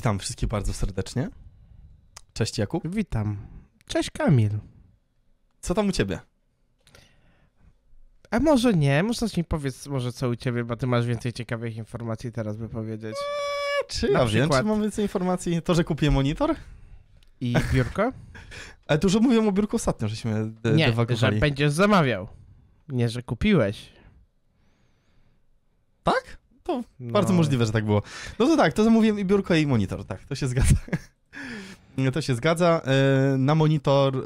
Witam wszystkich bardzo serdecznie. Cześć Jakub. Witam. Cześć Kamil. Co tam u ciebie? A może nie? Może mi powiedz może co u ciebie, bo ty masz więcej ciekawych informacji teraz by powiedzieć. Eee, czy ja przykład... wiem, czy mam więcej informacji? To, że kupię monitor? I biurko? Ale dużo mówię o biurku ostatnio, żeśmy de nie, dewagowali. że będziesz zamawiał. Nie, że kupiłeś. Tak? to no. bardzo możliwe, że tak było. No to tak, to zamówiłem i biurko, i monitor, tak, to się zgadza. to się zgadza. E, na monitor e,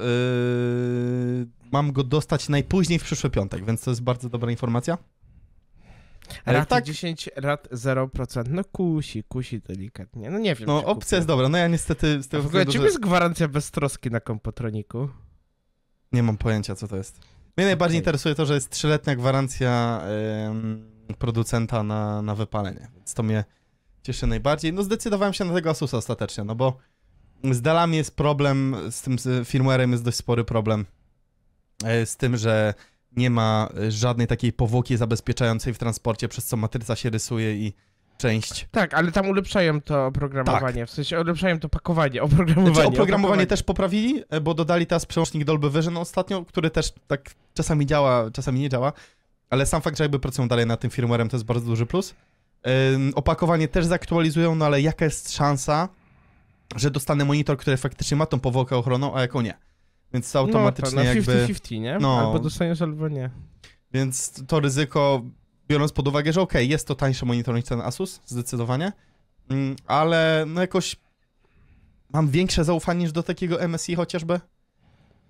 mam go dostać najpóźniej w przyszły piątek, więc to jest bardzo dobra informacja. Ale tak. rat tak, 10, rat 0%. No kusi, kusi delikatnie. No nie wiem. No opcja kupię. jest dobra. No ja niestety z tego A W ogóle czym że... jest gwarancja beztroski na kompotroniku? Nie mam pojęcia, co to jest. Mnie okay. najbardziej interesuje to, że jest trzyletnia gwarancja producenta na, na wypalenie. Więc to mnie cieszy najbardziej. No zdecydowałem się na tego Asusa ostatecznie, no bo z dalami jest problem, z tym firmwarem jest dość spory problem. E, z tym, że nie ma żadnej takiej powłoki zabezpieczającej w transporcie, przez co matryca się rysuje i część. Tak, ale tam ulepszają to oprogramowanie, tak. w sensie ulepszają to pakowanie, oprogramowanie. Znaczy, oprogramowanie też poprawili, e, bo dodali teraz przełącznik Dolby Vision ostatnio, który też tak czasami działa, czasami nie działa, ale sam fakt, że jakby pracują dalej nad tym firmwarem, to jest bardzo duży plus. Opakowanie też zaktualizują, no ale jaka jest szansa, że dostanę monitor, który faktycznie ma tą powłokę ochroną, a jaką nie? Więc to no, automatycznie tak, no, to na jakby... 50-50, nie? No. Albo dostaniesz, albo nie. Więc to ryzyko, biorąc pod uwagę, że ok, jest to tańszy monitor niż ten Asus, zdecydowanie, mm, ale no jakoś mam większe zaufanie niż do takiego MSI chociażby,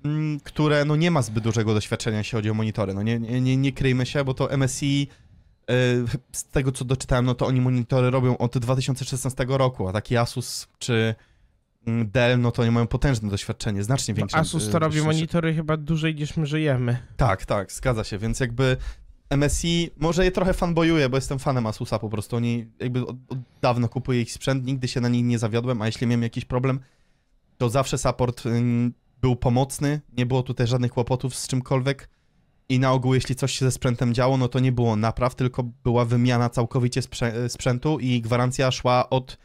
Mm, które no nie ma zbyt dużego doświadczenia, jeśli chodzi o monitory. No nie, nie, nie kryjmy się, bo to MSI, e, z tego co doczytałem, no to oni monitory robią od 2016 roku, a taki Asus czy mm, Dell, no to oni mają potężne doświadczenie, znacznie no, większe. No Asus e, to robi monitory chyba dłużej niż my żyjemy. Tak, tak, zgadza się, więc jakby MSI, może je trochę fanbojuję, bo jestem fanem Asusa po prostu, oni jakby od, od dawna kupuję ich sprzęt, nigdy się na nich nie zawiodłem, a jeśli miałem jakiś problem, to zawsze support był pomocny, nie było tutaj żadnych kłopotów z czymkolwiek i na ogół jeśli coś się ze sprzętem działo, no to nie było napraw, tylko była wymiana całkowicie sprzętu i gwarancja szła od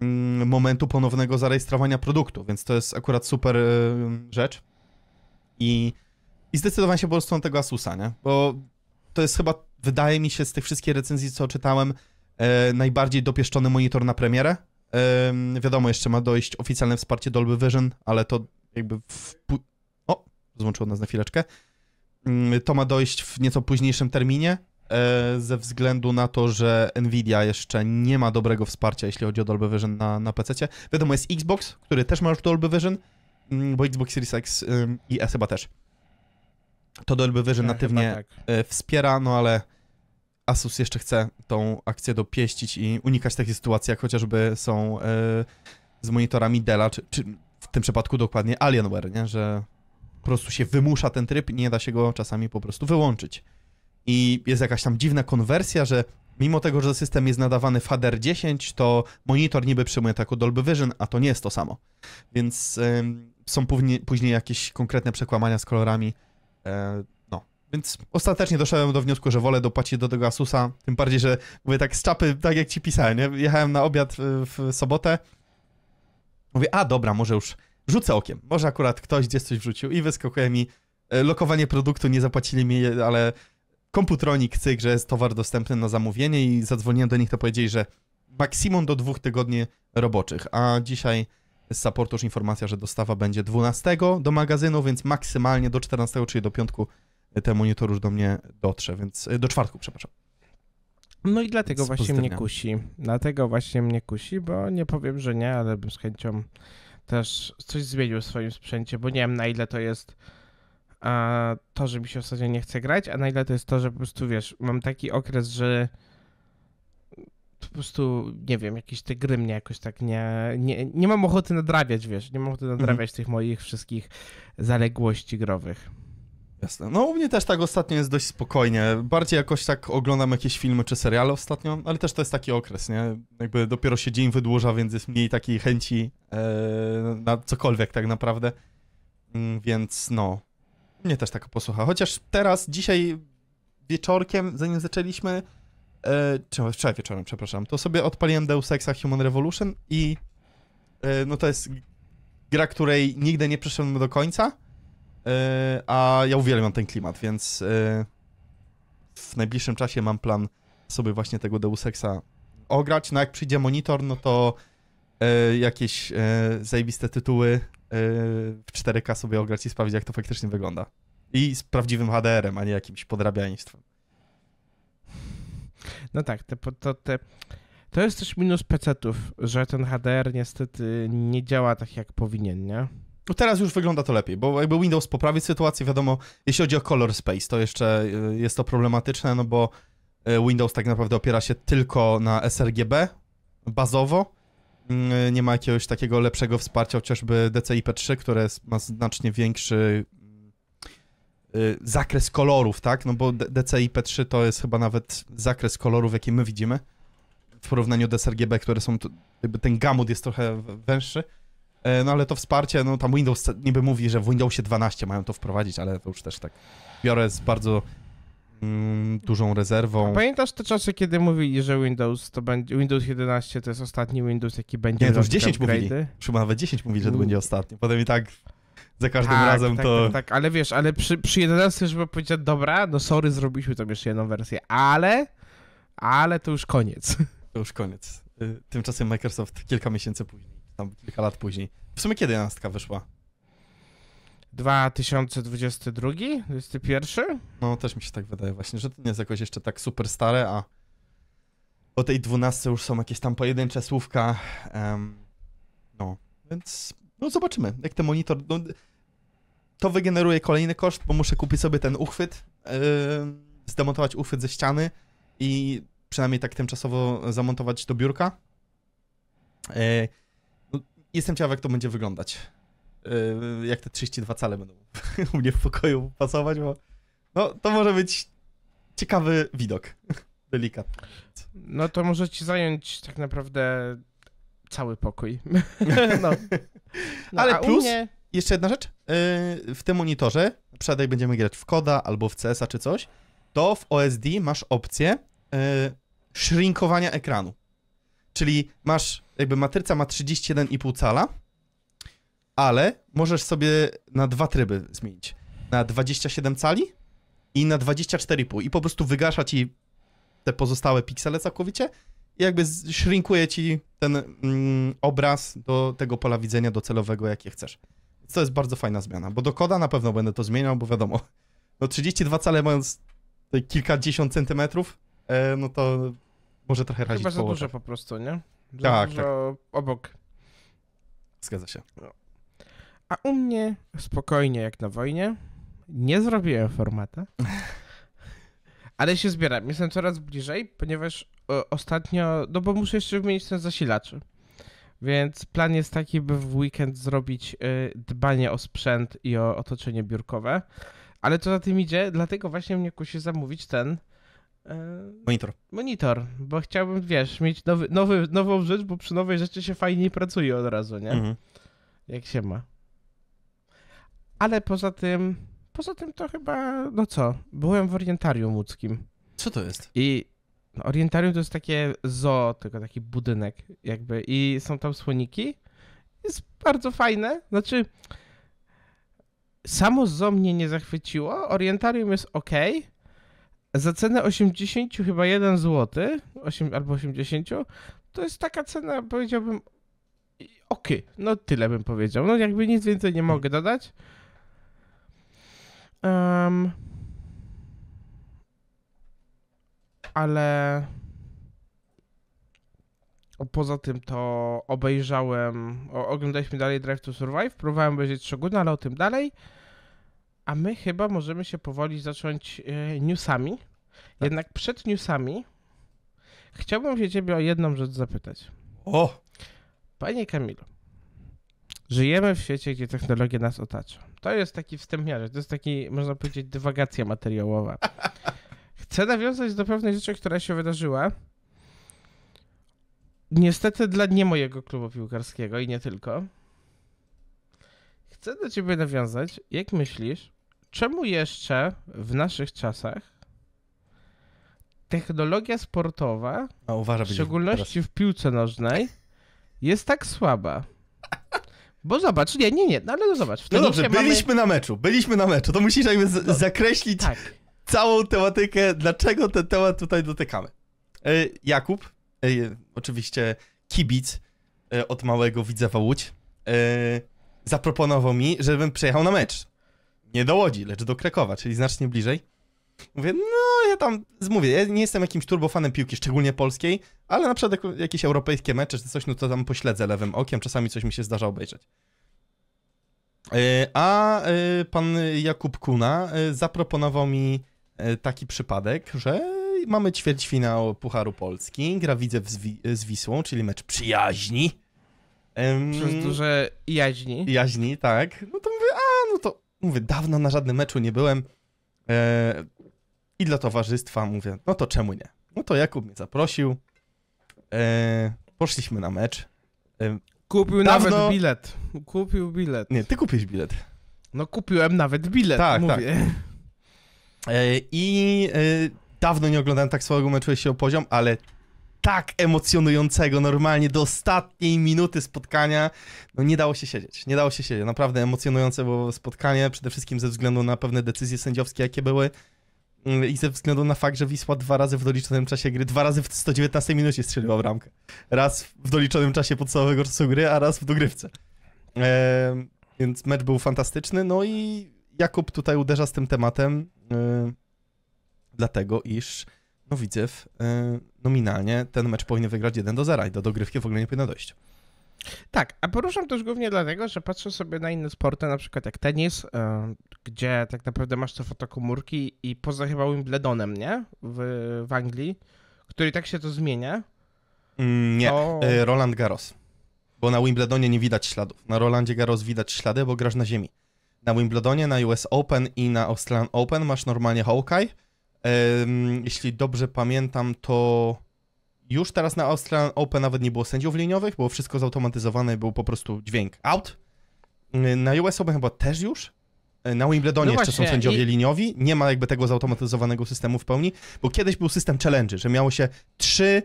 mm, momentu ponownego zarejestrowania produktu, więc to jest akurat super y, rzecz. I, I zdecydowałem się po prostu na tego Asusa, nie? Bo to jest chyba, wydaje mi się, z tych wszystkich recenzji, co czytałem, y, najbardziej dopieszczony monitor na premierę. wiadomo, jeszcze ma dojść oficjalne wsparcie Dolby Vision, ale to jakby w... O, złączyło nas na chwileczkę. Mm, to ma dojść w nieco późniejszym terminie, e, ze względu na to, że Nvidia jeszcze nie ma dobrego wsparcia, jeśli chodzi o Dolby Vision na, na PC. Wiadomo, jest Xbox, który też ma już Dolby Vision, mm, bo Xbox Series X i S chyba też. To Dolby Vision ja e, natywnie tak. E, wspiera, no ale Asus jeszcze chce tą akcję dopieścić i unikać takich sytuacji, jak chociażby są z monitorami Dell'a, czy, czy w tym przypadku dokładnie Alienware, nie? że po prostu się wymusza ten tryb i nie da się go czasami po prostu wyłączyć. I jest jakaś tam dziwna konwersja, że mimo tego, że system jest nadawany w HDR 10, to monitor niby przyjmuje to jako Dolby Vision, a to nie jest to samo. Więc są później, później, jakieś konkretne przekłamania z kolorami. E, no, więc ostatecznie doszedłem do wniosku, że wolę dopłacić do tego Asusa, tym bardziej, że mówię tak z czapy, tak jak ci pisałem, nie? Jechałem na obiad w, w sobotę, Mówię, a dobra, może już rzucę okiem. Może akurat ktoś gdzieś coś wrzucił i wyskakuje mi e, lokowanie produktu, nie zapłacili mi, ale komputronik cyk, że jest towar dostępny na zamówienie i zadzwoniłem do nich, to powiedzieli, że maksimum do dwóch tygodni roboczych, a dzisiaj z supportu już informacja, że dostawa będzie 12 do magazynu, więc maksymalnie do 14, czyli do piątku ten monitor już do mnie dotrze, więc e, do czwartku, przepraszam. No i dlatego właśnie mnie kusi. Dlatego właśnie mnie kusi, bo nie powiem, że nie, ale bym z chęcią też coś zmienił w swoim sprzęcie, bo nie wiem na ile to jest a, to, że mi się ostatnio nie chce grać, a na ile to jest to, że po prostu wiesz, mam taki okres, że po prostu, nie wiem, jakieś te gry mnie jakoś tak nie, nie, nie mam ochoty nadrabiać, wiesz, nie mam ochoty mhm. nadrabiać tych moich wszystkich zaległości growych. Jasne. No u mnie też tak ostatnio jest dość spokojnie. Bardziej jakoś tak oglądam jakieś filmy czy seriale ostatnio, ale też to jest taki okres, nie? Jakby dopiero się dzień wydłuża, więc jest mniej takiej chęci e, na cokolwiek tak naprawdę. Mm, więc no, mnie też tak posłucha. Chociaż teraz, dzisiaj wieczorkiem, zanim zaczęliśmy, e, czy wczoraj wieczorem, przepraszam, to sobie odpaliłem Deus Exa Human Revolution i e, no to jest gra, której nigdy nie przeszedłem do końca, E, a ja uwielbiam ten klimat, więc e, w najbliższym czasie mam plan sobie właśnie tego Deus Exa ograć. No jak przyjdzie monitor, no to e, jakieś zajebiste tytuły w 4K sobie ograć i sprawdzić, jak to faktycznie wygląda. I z prawdziwym HDR-em, a nie jakimś podrabiaństwem. No tak, te, to, te, to jest też minus PC-ów, że ten HDR niestety nie działa tak, jak powinien, nie? No teraz już wygląda to lepiej, bo jakby Windows poprawi sytuację, wiadomo, jeśli chodzi o Color Space, to jeszcze y, jest to problematyczne, no bo y, Windows tak naprawdę opiera się tylko na sRGB bazowo. Mm, y, nie ma jakiegoś takiego lepszego wsparcia, chociażby DCI-P3, które ma znacznie większy zakres kolorów, tak? No bo DCI-P3 to jest chyba nawet zakres kolorów, jaki my widzimy w porównaniu do sRGB, które są, jakby ten gamut jest trochę węższy. E, no ale to wsparcie, no tam Windows niby mówi, że w Windowsie 12 mają to wprowadzić, ale to już też tak biorę z bardzo mm, dużą rezerwą. A pamiętasz te czasy, kiedy mówili, że Windows to będzie, Windows 11 to jest ostatni Windows, jaki będzie Nie, to już 10 mówili. Chyba nawet 10 mówili, że to mm. będzie ostatni. Potem i tak za każdym tak, razem tak, to... Tak, tak, ale wiesz, ale przy, przy 11 żeby powiedzieć, dobra, no sorry, zrobiliśmy tam jeszcze jedną wersję, ale, ale to już koniec. To już koniec. Y, tymczasem Microsoft kilka miesięcy później tam kilka lat później. W sumie kiedy jedenastka wyszła? 2022? 21? No, też mi się tak wydaje właśnie, że to nie jest jakoś jeszcze tak super stare, a o tej 12 już są jakieś tam pojedyncze słówka. Um, no, więc no zobaczymy, jak ten monitor... No, to wygeneruje kolejny koszt, bo muszę kupić sobie ten uchwyt, yy, zdemontować uchwyt ze ściany i przynajmniej tak tymczasowo zamontować do biurka. Yy, Jestem ciekaw, jak to będzie wyglądać. Yy, jak te 32 cale będą u mnie w pokoju pasować, bo no, to może być ciekawy widok. Delikatny. No to może ci zająć tak naprawdę cały pokój. no. no. Ale plus, mnie... jeszcze jedna rzecz. Yy, w tym monitorze, przed jak będziemy grać w Koda albo w CS-a czy coś, to w OSD masz opcję yy, ekranu. Czyli masz jakby matryca ma 31,5 cala, ale możesz sobie na dwa tryby zmienić. Na 27 cali i na 24,5 i po prostu wygasza ci te pozostałe piksele całkowicie i jakby shrinkuje ci ten mm, obraz do tego pola widzenia docelowego, jakie chcesz. Co to jest bardzo fajna zmiana, bo do koda na pewno będę to zmieniał, bo wiadomo, no 32 cale mając kilkadziesiąt centymetrów, e, no to może trochę razić Chyba za dużo po prostu, nie? Tak, tak. Obok. Zgadza się. No. A u mnie spokojnie jak na wojnie. Nie zrobiłem formata. Ale się zbieram. Jestem coraz bliżej, ponieważ e, ostatnio, no bo muszę jeszcze wymienić ten zasilacz. Więc plan jest taki, by w weekend zrobić e, dbanie o sprzęt i o otoczenie biurkowe. Ale co za tym idzie, dlatego właśnie mnie kusi zamówić ten E, monitor. Monitor, bo chciałbym, wiesz, mieć nowy, nowy, nową rzecz, bo przy nowej rzeczy się fajnie pracuje od razu, nie? Mhm. Jak się ma. Ale poza tym, poza tym to chyba, no co, byłem w orientarium łódzkim. Co to jest? I orientarium to jest takie zoo, tylko taki budynek jakby i są tam słoniki. Jest bardzo fajne, znaczy samo zoo mnie nie zachwyciło, orientarium jest ok za cenę 80 chyba 1 zł, 8, albo 80, to jest taka cena, powiedziałbym, ok no tyle bym powiedział. No jakby nic więcej nie mogę dodać. Um, ale poza tym to obejrzałem, oglądaliśmy dalej Drive to Survive, próbowałem obejrzeć Shoguna, ale o tym dalej. A my chyba możemy się powoli zacząć e, newsami. Tak. Jednak przed newsami chciałbym się ciebie o jedną rzecz zapytać. O! Panie Kamilu, żyjemy w świecie, gdzie technologia nas otacza. To jest taki wstępniarz, to jest taki, można powiedzieć, dywagacja materiałowa. Chcę nawiązać do pewnej rzeczy, która się wydarzyła. Niestety dla nie mojego klubu piłkarskiego i nie tylko. Chcę do ciebie nawiązać. Jak myślisz, czemu jeszcze w naszych czasach technologia sportowa, A, uważa, w szczególności teraz. w piłce nożnej, jest tak słaba? Bo zobacz, nie, nie, nie, no ale no zobacz. W no dobrze, byliśmy mamy... na meczu, byliśmy na meczu, to musisz jakby z- no, zakreślić tak. całą tematykę, dlaczego ten temat tutaj dotykamy. E, Jakub, e, oczywiście kibic e, od małego widza Łódź, zaproponował mi, żebym przejechał na mecz. Nie do Łodzi, lecz do Krakowa, czyli znacznie bliżej. Mówię, no ja tam, mówię, ja nie jestem jakimś turbofanem piłki, szczególnie polskiej, ale na przykład jakieś europejskie mecze czy coś, no to tam pośledzę lewym okiem, czasami coś mi się zdarza obejrzeć. E, a e, pan Jakub Kuna e, zaproponował mi taki przypadek, że mamy ćwierćfinał Pucharu Polski, gra widzę z Wisłą, czyli mecz przyjaźni Um, Przez duże jaźni. Jaźni, tak. No to mówię, a no to mówię, dawno na żadnym meczu nie byłem. E, I dla towarzystwa mówię, no to czemu nie? No to Jakub mnie zaprosił. E, poszliśmy na mecz. E, Kupił dawno... nawet bilet. Kupił bilet. Nie, ty kupiłeś bilet. No kupiłem nawet bilet, tak, tak. mówię. Tak. I e, dawno nie oglądałem tak słabego meczu, jeśli o poziom, ale tak emocjonującego normalnie do ostatniej minuty spotkania. No nie dało się siedzieć, nie dało się siedzieć. Naprawdę emocjonujące było spotkanie, przede wszystkim ze względu na pewne decyzje sędziowskie, jakie były mm, i ze względu na fakt, że Wisła dwa razy w doliczonym czasie gry, dwa razy w 119 minucie strzeliła ramkę Raz w doliczonym czasie podstawowego czasu gry, a raz w dogrywce. Eee, więc mecz był fantastyczny, no i Jakub tutaj uderza z tym tematem, eee, dlatego iż no Widzew y, nominalnie ten mecz powinien wygrać 1 do 0 i do dogrywki w ogóle nie powinno dojść. Tak, a poruszam też głównie dlatego, że patrzę sobie na inne sporty, na przykład jak tenis, y, gdzie tak naprawdę masz te fotokomórki i poza chyba Wimbledonem, nie? W, w Anglii, który tak się to zmienia. Mm, nie, to... Y, Roland Garros. Bo na Wimbledonie nie widać śladów. Na Rolandzie Garros widać ślady, bo grasz na ziemi. Na Wimbledonie, na US Open i na Australian Open masz normalnie Hawkeye, jeśli dobrze pamiętam, to już teraz na Australian Open nawet nie było sędziów liniowych, było wszystko zautomatyzowane, był po prostu dźwięk out. Na US Open chyba też już? E, na Wimbledonie no jeszcze są sędziowie I... liniowi, nie ma jakby tego zautomatyzowanego systemu w pełni, bo kiedyś był system challenge, że miało się trzy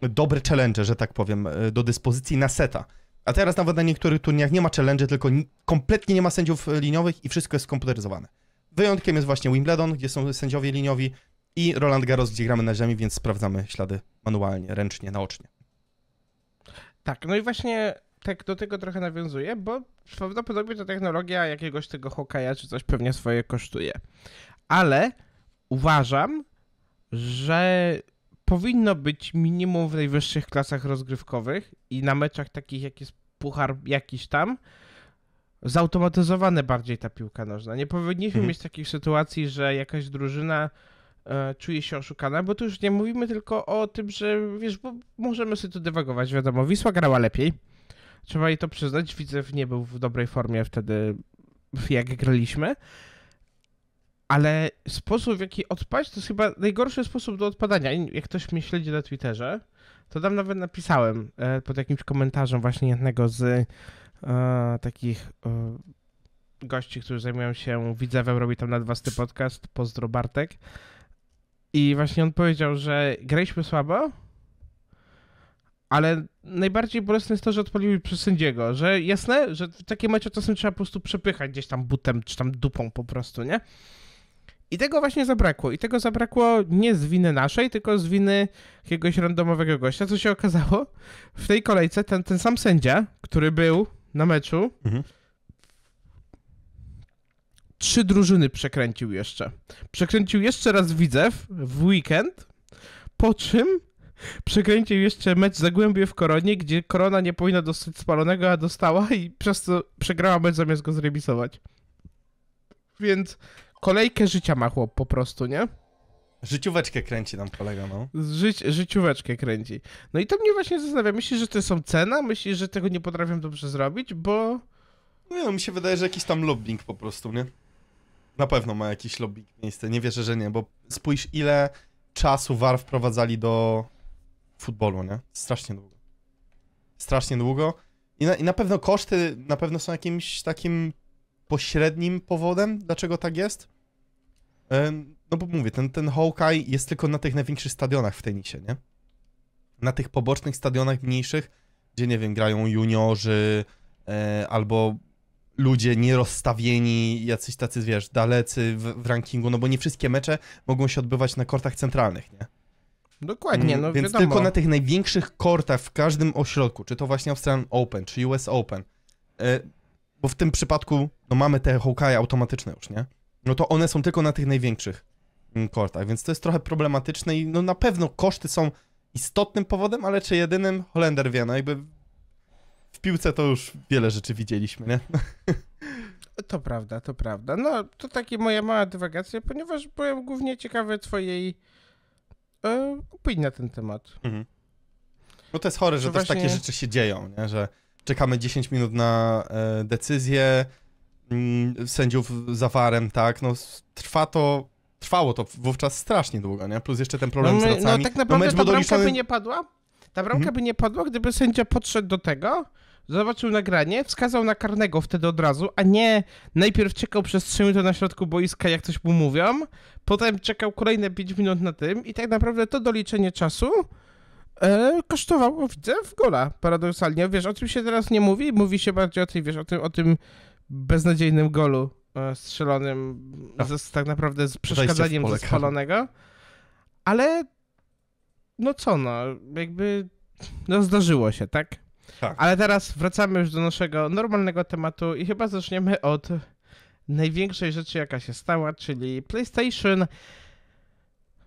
dobre challenge, że tak powiem, e, do dyspozycji na seta. A teraz nawet na niektórych turniejach nie ma challenge, tylko kompletnie nie ma sędziów liniowych i wszystko jest skomputeryzowane. Wyjątkiem jest właśnie Wimbledon, gdzie są sędziowie liniowi i Roland Garros, gdzie gramy na ziemi, więc sprawdzamy ślady manualnie, ręcznie, naocznie. Tak, no i właśnie tak do tego trochę nawiązuję, bo prawdopodobnie ta technologia jakiegoś tego hokeja czy coś pewnie swoje kosztuje. Ale uważam, że powinno być minimum w najwyższych klasach rozgrywkowych i na meczach takich jak jest puchar jakiś tam, zautomatyzowane bardziej ta piłka nożna. Nie powinniśmy mhm. mieć takich sytuacji, że jakaś drużyna e, czuje się oszukana, bo tu już nie mówimy tylko o tym, że wiesz, bo możemy sobie tu dywagować, wiadomo, Wisła grała lepiej. Trzeba jej to przyznać, Widzew nie był w dobrej formie wtedy, jak graliśmy. Ale sposób, w jaki odpaść, to jest chyba najgorszy sposób do odpadania. Jak ktoś mnie śledzi na Twitterze, to tam nawet napisałem e, pod jakimś komentarzem właśnie jednego z e, takich e, gości, którzy zajmują się widzewem, robi tam na nadwasty podcast, pozdro Bartek. I właśnie on powiedział, że graliśmy słabo, ale najbardziej bolesne jest to, że odpalili przez sędziego, że jasne, że w takim to, czasem trzeba po prostu przepychać gdzieś tam butem, czy tam dupą po prostu, nie? I tego właśnie zabrakło. I tego zabrakło nie z winy naszej, tylko z winy jakiegoś randomowego gościa. Co się okazało? W tej kolejce ten, ten sam sędzia, który był na meczu. Mhm. Trzy drużyny przekręcił jeszcze. Przekręcił jeszcze raz Widzew w weekend, po czym przekręcił jeszcze mecz Zagłębie w Koronie, gdzie Korona nie powinna dostać spalonego, a dostała i przez to przegrała mecz zamiast go zremisować. Więc kolejkę życia ma chłop po prostu, nie? Życióweczkę kręci nam kolega, no. Życi życióweczkę kręci. No i to mnie właśnie zastanawia. Myślisz, że to są cena? Myślisz, że tego nie potrafią dobrze zrobić? Bo... No, no mi się wydaje, że jakiś tam lobbying po prostu, nie? Na pewno ma jakiś lobbying miejsce. Nie wierzę, że nie, bo spójrz ile czasu VAR wprowadzali do futbolu, nie? Strasznie długo. Strasznie długo. I na, I na pewno koszty na pewno są jakimś takim pośrednim powodem, dlaczego tak jest. Ym, no bo mówię, ten, ten Hawkeye jest tylko na tych największych stadionach w tenisie, nie? Na tych pobocznych stadionach mniejszych, gdzie nie wiem, grają juniorzy e, albo ludzie nierozstawieni, jacyś tacy, wiesz, dalecy w, w, rankingu, no bo nie wszystkie mecze mogą się odbywać na kortach centralnych, nie? Dokładnie, mm, no Więc wiadomo. tylko na tych największych kortach w każdym ośrodku, czy to właśnie Australian Open, czy US Open, e, bo w tym przypadku, no mamy te Hawkeye automatyczne już, nie? No to one są tylko na tych największych. Mm, kortach, więc to jest trochę problematyczne i no na pewno koszty są istotnym powodem, ale czy jedynym? Holender wie, no jakby w piłce to już wiele rzeczy widzieliśmy, nie? To prawda, to prawda. No, to takie moja mała dywagacja, ponieważ byłem głównie ciekawy twojej e, opinii na ten temat. Mhm. No to jest chore, to że właśnie... też takie rzeczy się dzieją, nie? że czekamy 10 minut na e, decyzję m, mm, sędziów zawarem, tak? No, trwa to trwało to wówczas strasznie długo, nie? Plus jeszcze ten problem no, z no racami. Tak no tak naprawdę no, ta bramka by nie padła, ta bramka mhm. by nie padła, gdyby sędzia podszedł do tego, zobaczył nagranie, wskazał na karnego wtedy od razu, a nie najpierw czekał przez 3 minuty na środku boiska, jak coś mu mówią, potem czekał kolejne 5 minut na tym i tak naprawdę to doliczenie czasu e, kosztowało, widzę, w gola, paradoksalnie. Wiesz, o czym się teraz nie mówi, mówi się bardziej o, tym, wiesz, o, tym, o tym beznadziejnym golu E, strzelonym no. tak naprawdę z przeszkadzaniem ze spalonego. Ale no co no, jakby no zdarzyło się, tak? tak? Ale teraz wracamy już do naszego normalnego tematu i chyba zaczniemy od największej rzeczy, jaka się stała, czyli PlayStation.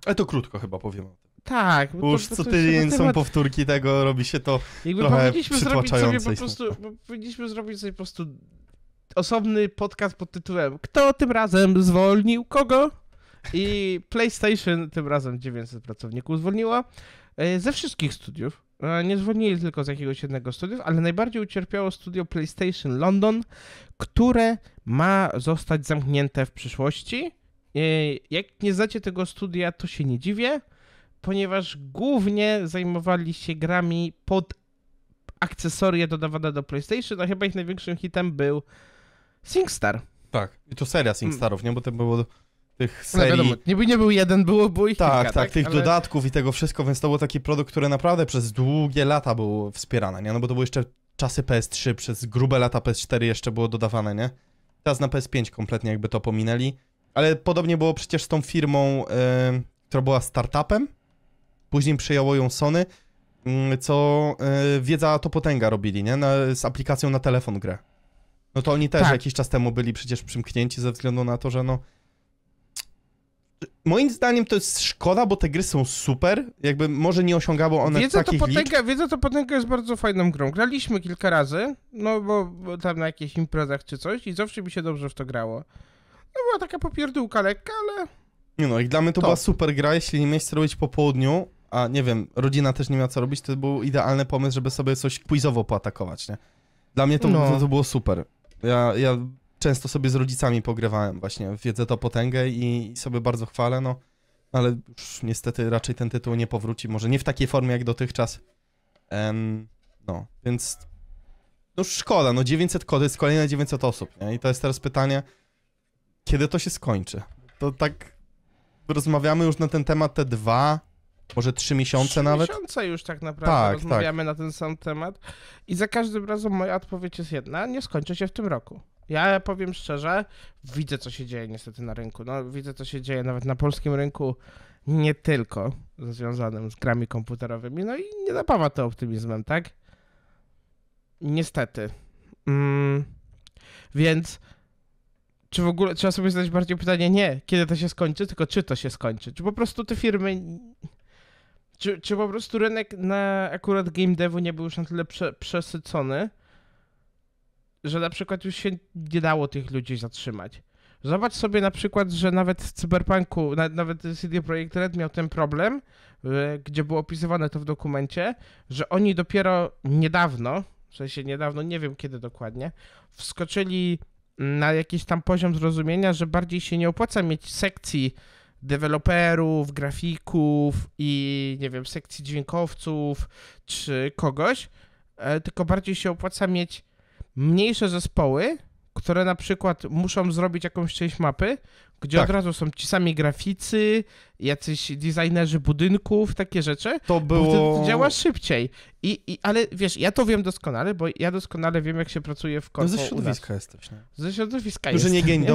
Ale to krótko chyba powiem Tak. Bo Już co tydzień są powtórki tego, robi się to Jakby trochę powinniśmy zrobić sobie po prostu, powinniśmy zrobić sobie po prostu osobny podcast pod tytułem Kto tym razem zwolnił kogo? I PlayStation tym razem 900 pracowników zwolniła e, ze wszystkich studiów. E, nie zwolnili tylko z jakiegoś jednego studiów, ale najbardziej ucierpiało studio PlayStation London, które ma zostać zamknięte w przyszłości. E, jak nie znacie tego studia, to się nie dziwię, ponieważ głównie zajmowali się grami pod akcesorie dodawane do PlayStation, a chyba ich największym hitem był SingStar. Tak, i to seria SingStarów, nie? Bo to było tych serii... No wiadomo, nie, był jeden, było, było ich tak, kilka, tak, tak, tych ale... dodatków i tego wszystko, więc to był taki produkt, który naprawdę przez długie lata był wspierany, nie? No bo to były jeszcze czasy PS3, przez grube lata PS4 jeszcze było dodawane, nie? Teraz na PS5 kompletnie jakby to pominęli. Ale podobnie było przecież z tą firmą, yy, która była startupem, później przejęło ją Sony, yy, co yy, wiedza to potęga robili, nie? Na, z aplikacją na telefon grę. No to oni też tak. jakiś czas temu byli przecież przymknięci ze względu na to, że no. Moim zdaniem to jest szkoda, bo te gry są super. Jakby może nie osiągały one wiedza takich to potęga, liczb. Wiedza to potęga jest bardzo fajną grą. Graliśmy kilka razy, no bo, bo tam na jakichś imprezach czy coś i zawsze mi się dobrze w to grało. No była taka popierdółka lekka, ale... Nie no, i dla mnie to, to. była super gra, jeśli nie miałeś co robić po południu, a nie wiem, rodzina też nie miała co robić, to był idealny pomysł, żeby sobie coś quizowo poatakować, nie? Dla mnie to, no. to, to było super. Ja, ja często sobie z rodzicami pogrywałem właśnie w Wiedzę to Potęgę i, i sobie bardzo chwalę, no ale już niestety raczej ten tytuł nie powróci, może nie w takiej formie jak dotychczas. Um, no, więc no szkoda, no 900 kod, jest kolejne 900 osób, nie? I to jest teraz pytanie, kiedy to się skończy? To tak rozmawiamy już na ten temat te dwa, może trzy miesiące 3 nawet? miesiące już tak naprawdę tak, rozmawiamy tak. na ten sam temat i za każdym razem moja odpowiedź jest jedna, nie skończy się w tym roku. Ja powiem szczerze, widzę co się dzieje niestety na rynku, no widzę co się dzieje nawet na polskim rynku, nie tylko związanym z grami komputerowymi, no i nie napawa to optymizmem, tak? Niestety. Mm. Więc czy w ogóle trzeba sobie zadać bardziej pytanie, nie kiedy to się skończy, tylko czy to się skończy. Czy po prostu te firmy czy, czy po prostu rynek na akurat game devu nie był już na tyle prze, przesycony, że na przykład już się nie dało tych ludzi zatrzymać. Zobacz sobie na przykład, że nawet w Cyberpunku, na, nawet CD Projekt Red miał ten problem, e, gdzie było opisywane to w dokumencie, że oni dopiero niedawno, w sensie niedawno, nie wiem kiedy dokładnie, wskoczyli na jakiś tam poziom zrozumienia, że bardziej się nie opłaca mieć sekcji deweloperów, grafików i nie wiem, sekcji dźwiękowców czy kogoś, e, tylko bardziej się opłaca mieć mniejsze zespoły, które na przykład muszą zrobić jakąś część mapy, gdzie tak. od razu są ci sami graficy, jacyś designerzy budynków, takie rzeczy. To było. To działa szybciej. I, I, ale wiesz, ja to wiem doskonale, bo ja doskonale wiem, jak się pracuje w korpo. No ze środowiska jesteś, nie? Ze środowiska Może nie game,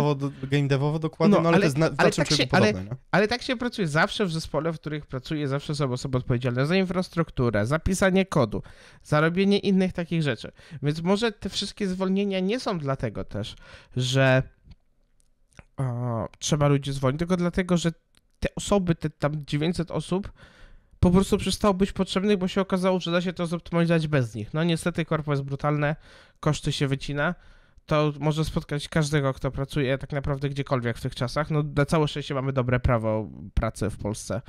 game dokładnie, no, no ale, ale to jest na, ale tak się, podobne, ale, no. ale, tak się pracuje zawsze w zespole, w których pracuję, zawsze są osoby odpowiedzialne za infrastrukturę, za pisanie kodu, za robienie innych takich rzeczy. Więc może te wszystkie zwolnienia nie są dlatego też, że trzeba ludzi zwolnić, tylko dlatego, że te osoby, te tam 900 osób po prostu przestało być potrzebnych, bo się okazało, że da się to zoptymalizować bez nich. No niestety korpo jest brutalne, koszty się wycina, to może spotkać każdego, kto pracuje tak naprawdę gdziekolwiek w tych czasach. No na całe szczęście mamy dobre prawo pracy w Polsce,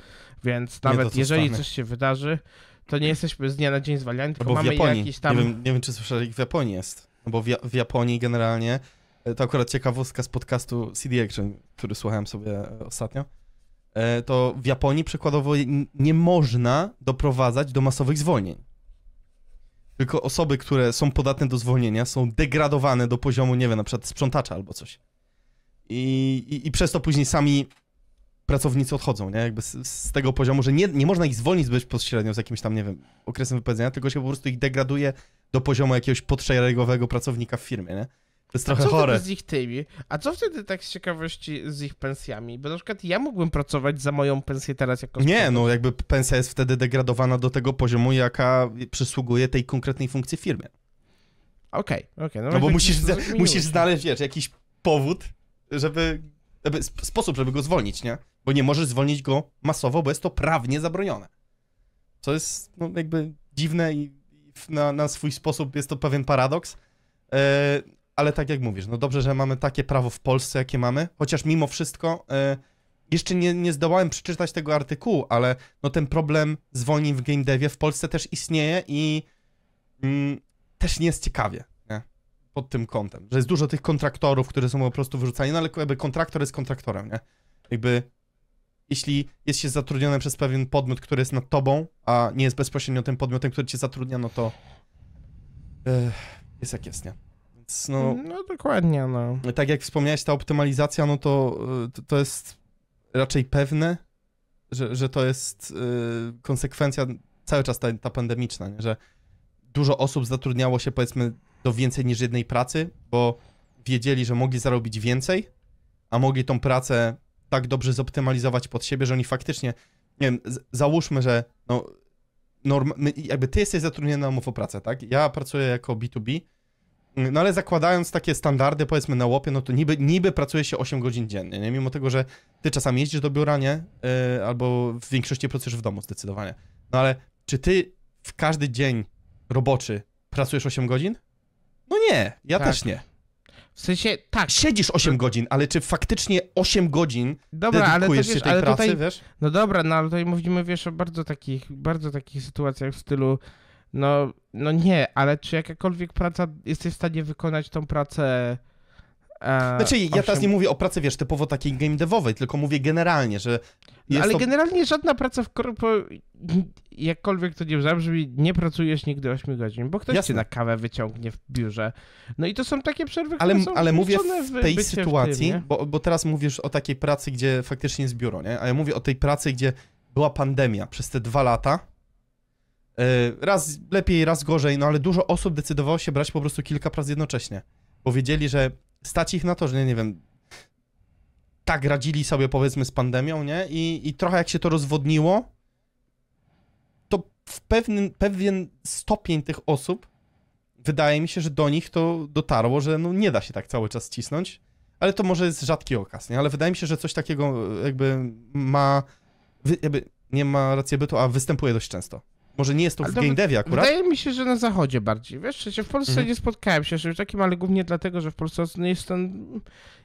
więc nawet jeżeli coś się wydarzy, to nie jesteśmy z dnia na dzień zwalniani, tylko no mamy Japonii, jakiś tam... Nie wiem, nie wiem, czy słyszeli, w Japonii jest. bo w, ja w Japonii generalnie E, to akurat ciekawostka z podcastu CD Action, który słuchałem sobie e, ostatnio, e, to w Japonii przykładowo nie można doprowadzać do masowych zwolnień. Tylko osoby, które są podatne do zwolnienia, są degradowane do poziomu, nie wiem, na przykład sprzątacza albo coś. I, i, i przez to później sami pracownicy odchodzą, nie? Jakby z, z, tego poziomu, że nie, nie można ich zwolnić bezpośrednio z jakimś tam, nie wiem, okresem wypowiedzenia, tylko się po prostu ich degraduje do poziomu jakiegoś podszeregowego pracownika w firmie, nie? To jest trochę co chore. z ich tymi? A co wtedy tak z ciekawości z ich pensjami? Bo na przykład ja mógłbym pracować za moją pensję teraz jako... Nie, no jakby pensja jest wtedy degradowana do tego poziomu, jaka przysługuje tej konkretnej funkcji firmy. Okej, okay, okej. Okay, no, no bo musisz, zna, musisz znaleźć, wiesz, jakiś powód, żeby, żeby... Sposób, żeby go zwolnić, nie? Bo nie możesz zwolnić go masowo, bo jest to prawnie zabronione. Co jest, no jakby dziwne i na, na swój sposób jest to pewien paradoks. E, ale tak jak mówisz, no dobrze, że mamy takie prawo w Polsce, jakie mamy, chociaż mimo wszystko e, jeszcze nie, nie zdołałem przeczytać tego artykułu, ale no ten problem zwolnień w game devie w Polsce też istnieje i mm, też nie jest ciekawie nie? pod tym kątem, że jest dużo tych kontraktorów, które są po prostu wyrzucani, no ale jakby kontraktor jest kontraktorem, nie? Jakby jeśli jest się zatrudniony przez pewien podmiot, który jest nad tobą, a nie jest bezpośrednio tym podmiotem, który cię zatrudnia, no to e, jest jak jest, nie? Więc no, mm, no dokładnie, no. Tak jak wspomniałeś, ta optymalizacja, no to, to, y, to jest raczej pewne, że, że to jest y, konsekwencja cały czas ta, ta pandemiczna, nie? że dużo osób zatrudniało się powiedzmy do więcej niż jednej pracy, bo wiedzieli, że mogli zarobić więcej, a mogli tą pracę tak dobrze zoptymalizować pod siebie, że oni faktycznie, nie wiem, załóżmy, że no, norm, jakby ty jesteś zatrudniony na umowę o pracę, tak? Ja pracuję jako B2B, no ale zakładając takie standardy, powiedzmy na łopie, no to niby, niby pracuje się 8 godzin dziennie, nie? mimo tego, że ty czasami jeździsz do biura, nie? Yy, albo w większości pracujesz w domu zdecydowanie. No ale czy ty w każdy dzień roboczy pracujesz 8 godzin? No nie, ja tak. też nie. W sensie, tak. Siedzisz 8 godzin, ale czy faktycznie 8 godzin dobra, ale to, wiesz, się tej ale pracy, tutaj, wiesz? No dobra, no ale tutaj mówimy, wiesz, o bardzo takich, bardzo takich sytuacjach w stylu, no, no nie, ale czy jakakolwiek praca, jesteś w stanie wykonać tą pracę e, znaczy, ja teraz nie mówię o pracy, wiesz, typowo takiej game devowej, tylko mówię generalnie, że. ale to... generalnie żadna praca w korpo, jakkolwiek to nie zabrzmi, nie pracujesz nigdy 8 godzin, bo ktoś Jasne. cię na kawę wyciągnie w biurze. No i to są takie przerwy, ale, które są Ale mówię w tej sytuacji, w tym, bo, bo teraz mówisz o takiej pracy, gdzie faktycznie jest biuro, nie? A ja mówię o tej pracy, gdzie była pandemia przez te dwa lata E, raz lepiej, raz gorzej, no ale dużo osób decydowało się brać po prostu kilka prac jednocześnie. Powiedzieli, że stać ich na to, że nie, nie wiem, tak radzili sobie powiedzmy z pandemią, nie? I, i trochę jak się to rozwodniło, to w pewien, pewien stopień tych osób wydaje mi się, że do nich to dotarło, że no nie da się tak cały czas cisnąć, ale to może jest rzadki okaz, nie? Ale wydaje mi się, że coś takiego e, jakby ma, jakby nie ma racji bytu, a występuje dość często. Może nie jest to ale w game devie akurat? Wydaje mi się, że na zachodzie bardziej. Wiesz, w Polsce mhm. nie spotkałem się z takim, ale głównie dlatego, że w Polsce jest ten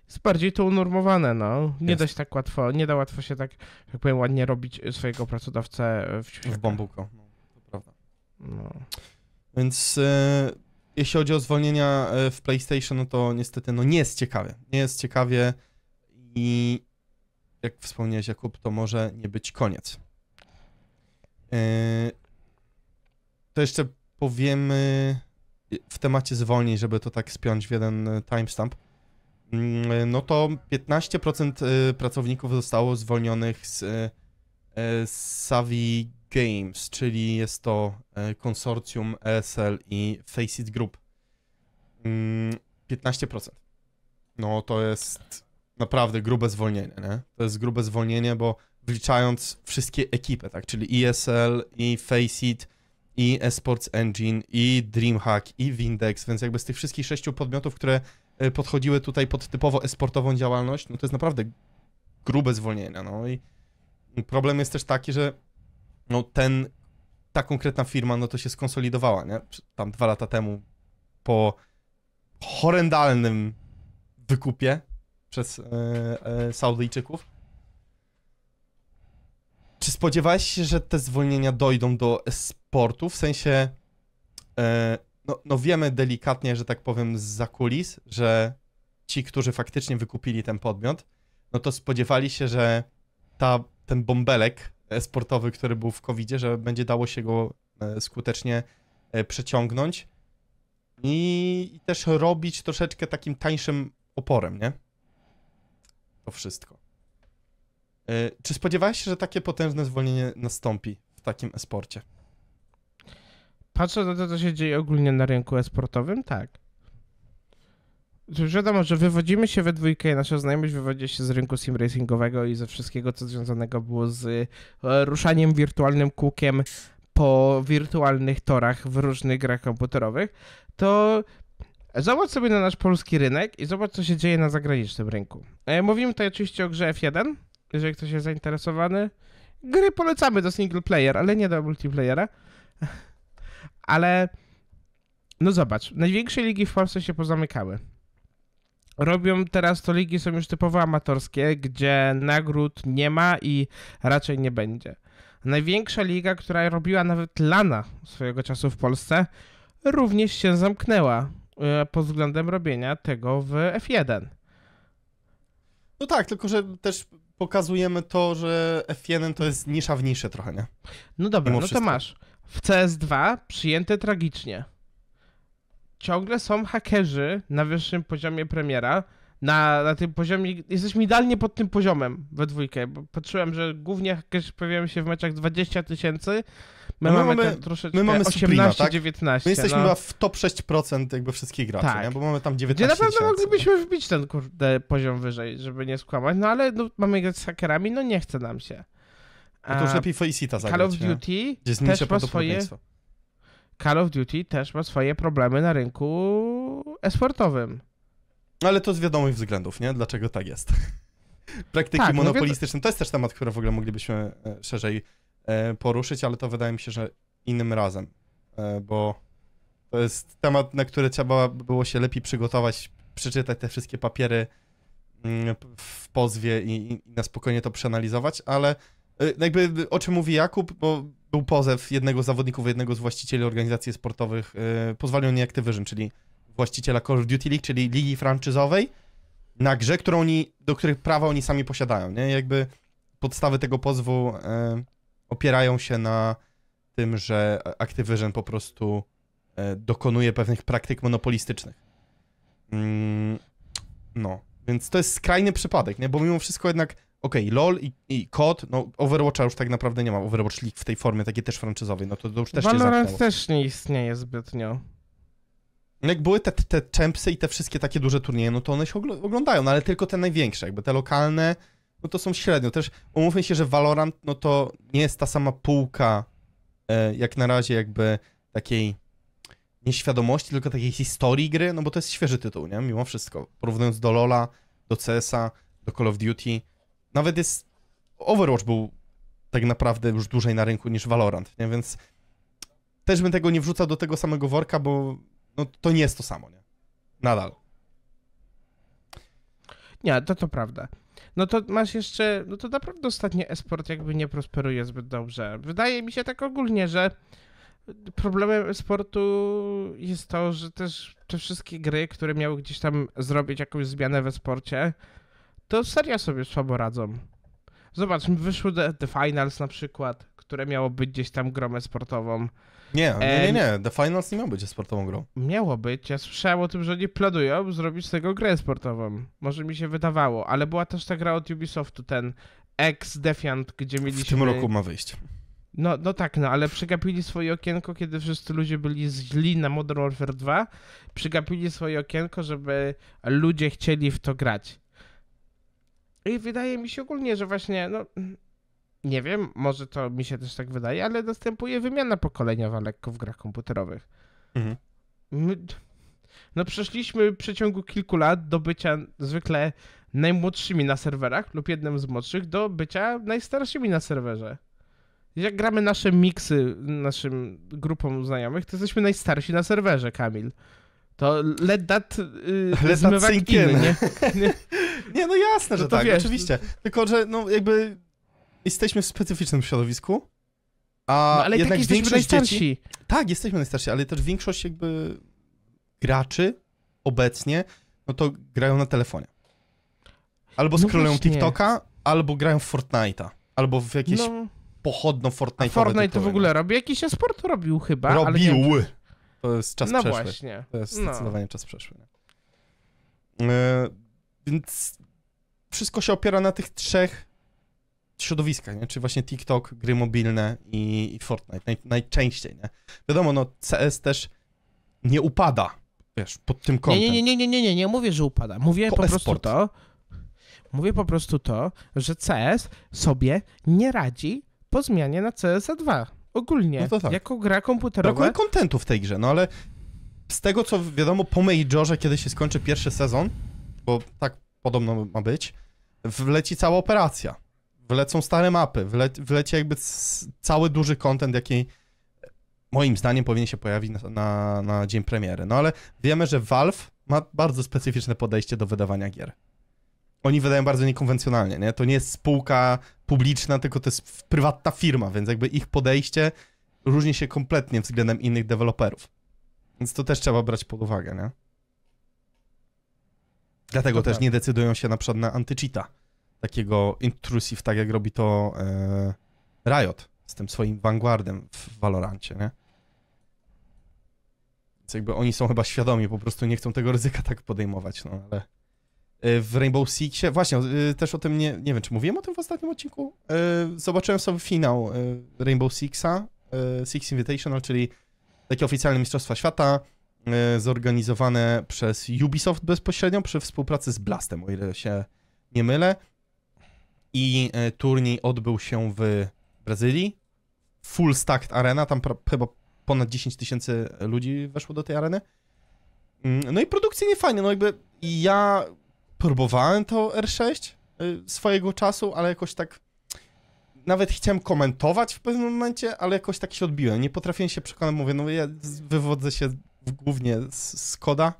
jest bardziej to unormowane, no. Nie jest. da się tak łatwo, nie da łatwo się tak, jak powiem, ładnie robić swojego pracodawcę w ciusiaka. W bambuko, no, to prawda. No. Więc e, jeśli chodzi o zwolnienia e, w PlayStation, no to niestety, no nie jest ciekawie. Nie jest ciekawie i jak wspomniałeś, Jakub, to może nie być koniec. E, to jeszcze powiemy w temacie zwolnień, żeby to tak spiąć w jeden e, timestamp. Mm, e, no to 15% e, pracowników zostało zwolnionych z, z Savvy Games, czyli jest to konsorcjum ESL i Faceit Group. 15%. Mm, no to jest naprawdę grube zwolnienie, nie? To jest grube zwolnienie, bo wliczając wszystkie ekipy, tak, czyli ESL i Faceit, i Esports Engine, i Dreamhack, i Windex, więc jakby z tych wszystkich sześciu podmiotów, które e, podchodziły tutaj pod typowo esportową działalność, no to jest naprawdę grube zwolnienia, no i problem jest też taki, że no ten, ta konkretna firma, no to się skonsolidowała, nie? Tam dwa lata temu po horrendalnym wykupie przez e, e, Saudyjczyków, czy spodziewałeś się, że te zwolnienia dojdą do sportu? W sensie, e, no, no, wiemy delikatnie, że tak powiem, z kulis, że ci, którzy faktycznie wykupili ten podmiot, no to spodziewali się, że ta, ten bąbelek sportowy, który był w covid że będzie dało się go e, skutecznie e, przeciągnąć i, i też robić troszeczkę takim tańszym oporem, nie? To wszystko. E, czy spodziewałeś się, że takie potężne zwolnienie nastąpi w takim esporcie? Patrząc na to, co się dzieje ogólnie na rynku esportowym, tak. Już wiadomo, że wywodzimy się we dwójkę, nasza znajomość wywodzi się z rynku sim racingowego i ze wszystkiego, co związanego było z e, ruszaniem wirtualnym kółkiem po wirtualnych torach w różnych grach komputerowych, to zobacz sobie na nasz polski rynek i zobacz, co się dzieje na zagranicznym rynku. E, mówimy tutaj oczywiście o grze F1, jeżeli ktoś jest zainteresowany. Gry polecamy do single player, ale nie do multiplayera. ale no zobacz, największe ligi w Polsce się pozamykały. Robią teraz to ligi są już typowo amatorskie, gdzie nagród nie ma i raczej nie będzie. Największa liga, która robiła nawet lana swojego czasu w Polsce, również się zamknęła e, pod względem robienia tego w F1. No tak, tylko że też pokazujemy to, że F1 to jest nisza w niszę trochę, nie? No dobra, Mimo no wszystko. to masz. W CS2 przyjęte tragicznie. Ciągle są hakerzy na wyższym poziomie premiera. Na, na tym poziomie, jesteśmy idealnie pod tym poziomem we dwójkę, bo patrzyłem, że głównie hakerzy pojawiają się w meczach 20 tysięcy, no my, mamy, mamy troszeczkę my mamy 18, tak? 19. My jesteśmy no. chyba w top 6% jakby wszystkich graczy, tak. nie? bo mamy tam 19 Gdzie na pewno moglibyśmy wbić ten kurde poziom wyżej, żeby nie skłamać, no ale no, mamy grać z hakerami, no nie chce nam się. A, no to już lepiej Faceita zagrać, Call of Duty Gdzie też ma swoje... Call of Duty też ma swoje problemy na rynku esportowym. No ale to z wiadomych względów, nie? Dlaczego tak jest. Praktyki tak, no monopolistyczne, no, to jest też temat, który w ogóle moglibyśmy e, szerzej E, poruszyć, ale to wydaje mi się, że innym razem, e, bo to jest temat, na który trzeba było się lepiej przygotować, przeczytać te wszystkie papiery mm, w pozwie i, i na spokojnie to przeanalizować, ale e, jakby o czym mówi Jakub, bo był pozew jednego z zawodników, jednego z właścicieli organizacji sportowych, pozwali oni Activision, czyli właściciela Call of Duty League, czyli ligi franczyzowej, na grze, którą oni, do których prawa oni sami posiadają, nie? Jakby podstawy tego pozwu opierają się na tym, że Activision po prostu e, dokonuje pewnych praktyk monopolistycznych. Mm, no, więc to jest skrajny przypadek, nie? Bo mimo wszystko jednak, okej, okay, LoL i, COD, no Overwatcha już tak naprawdę nie ma, Overwatch League w tej formie, takiej też franczyzowej, no to, to już też Valorant się też nie istnieje zbytnio. No jak były te, te champsy i te wszystkie takie duże turnieje, no to one się oglądają, no ale tylko te największe, jakby te lokalne, no to są średnio. Też umówmy się, że Valorant, no to nie jest ta sama półka e, jak na razie jakby takiej nieświadomości, tylko takiej historii gry, no bo to jest świeży tytuł, nie? Mimo wszystko. Porównując do Lola, do CS-a, do Call of Duty, nawet jest... Overwatch był tak naprawdę już dłużej na rynku niż Valorant, nie? Więc też bym tego nie wrzucał do tego samego worka, bo no, to nie jest to samo, nie? Nadal. Nie, to to prawda no to masz jeszcze, no to naprawdę ostatnio esport jakby nie prosperuje zbyt dobrze. Wydaje mi się tak ogólnie, że problemem sportu jest to, że też te wszystkie gry, które miały gdzieś tam zrobić jakąś zmianę we sporcie, to seria sobie słabo radzą. Zobacz, wyszły The, The Finals na przykład, które miało być gdzieś tam gromę sportową. Nie, nie, nie, nie. The Finals nie miał być sportową grą. Miało być. Ja słyszałem o tym, że oni planują zrobić z tego grę sportową. Może mi się wydawało, ale była też ta gra od Ubisoftu, ten ex-Defiant, gdzie mieliśmy... W tym roku ma wyjść. No, no tak, no, ale przegapili swoje okienko, kiedy wszyscy ludzie byli źli na Modern Warfare 2. Przegapili swoje okienko, żeby ludzie chcieli w to grać. I wydaje mi się ogólnie, że właśnie, no, nie wiem, może to mi się też tak wydaje, ale następuje wymiana pokoleniowa lekko w grach komputerowych. Mhm. My, no przeszliśmy w przeciągu kilku lat do bycia zwykle najmłodszymi na serwerach lub jednym z młodszych do bycia najstarszymi na serwerze. Jak gramy nasze miksy naszym grupom znajomych, to jesteśmy najstarsi na serwerze, Kamil. To let that, yy, let that in, nie? nie? nie? no jasne, no że to tak, wiesz, oczywiście. No. Tylko, że no jakby jesteśmy w specyficznym środowisku. A no, ale tak jednak tak jesteśmy najstarsi. Dzieci, tak, jesteśmy najstarsi, ale też większość jakby graczy obecnie, no to grają na telefonie. Albo no scrollują TikToka, albo grają w Fortnite'a, albo w jakieś no. pochodno Fortnite'owe. Fortnite to w no. ogóle robi jakiś sport robił chyba, Robił! Wiem, czy... To jest czas no przeszły. Właśnie. To jest no. zdecydowanie no. czas przeszły. Yy, więc wszystko się opiera na tych trzech środowiskach, nie? czy właśnie TikTok, gry mobilne i, i Fortnite naj, najczęściej. Nie? Wiadomo, no CS też nie upada, wiesz, pod tym kątem. Nie, nie, nie, nie, nie, nie, nie mówię, że upada. Mówię po, po prostu to, mówię po prostu to, że CS sobie nie radzi po zmianie na CS2. Ogólnie, no tak. jako gra komputerowa. Brakuje kontentu w tej grze, no ale z tego co wiadomo, po Majorze, kiedy się skończy pierwszy sezon, bo tak podobno ma być, wleci cała operacja wlecą stare mapy, wle, wlecie jakby cały duży content, jaki moim zdaniem powinien się pojawić na, na, na dzień premiery. No ale wiemy, że Valve ma bardzo specyficzne podejście do wydawania gier. Oni wydają bardzo niekonwencjonalnie, nie? To nie jest spółka publiczna, tylko to jest prywatna firma, więc jakby ich podejście różni się kompletnie względem innych deweloperów. Więc to też trzeba brać pod uwagę, nie? Dlatego to też tak. nie decydują się na przykład na antycheata, takiego intrusive, tak jak robi to e, Riot z tym swoim Vanguardem w Valorancie, nie? Więc jakby oni są chyba świadomi, po prostu nie chcą tego ryzyka tak podejmować, no ale... E, w Rainbow Sixie, właśnie, e, też o tym nie, nie wiem, czy mówiłem o tym w ostatnim odcinku? E, zobaczyłem sobie finał Rainbow Sixa, Six Invitational, czyli takie oficjalne Mistrzostwa Świata, zorganizowane przez Ubisoft bezpośrednio przy współpracy z Blastem, o ile się nie mylę i e, turniej odbył się w Brazylii. Full stacked arena, tam chyba ponad 10 tysięcy ludzi weszło do tej areny. Mm, no i produkcja nie fajnie, no jakby ja próbowałem to R6 y, swojego czasu, ale jakoś tak nawet chciałem komentować w pewnym momencie, ale jakoś tak się odbiłem. Nie potrafiłem się przekonać, mówię, no ja wywodzę się głównie z, z koda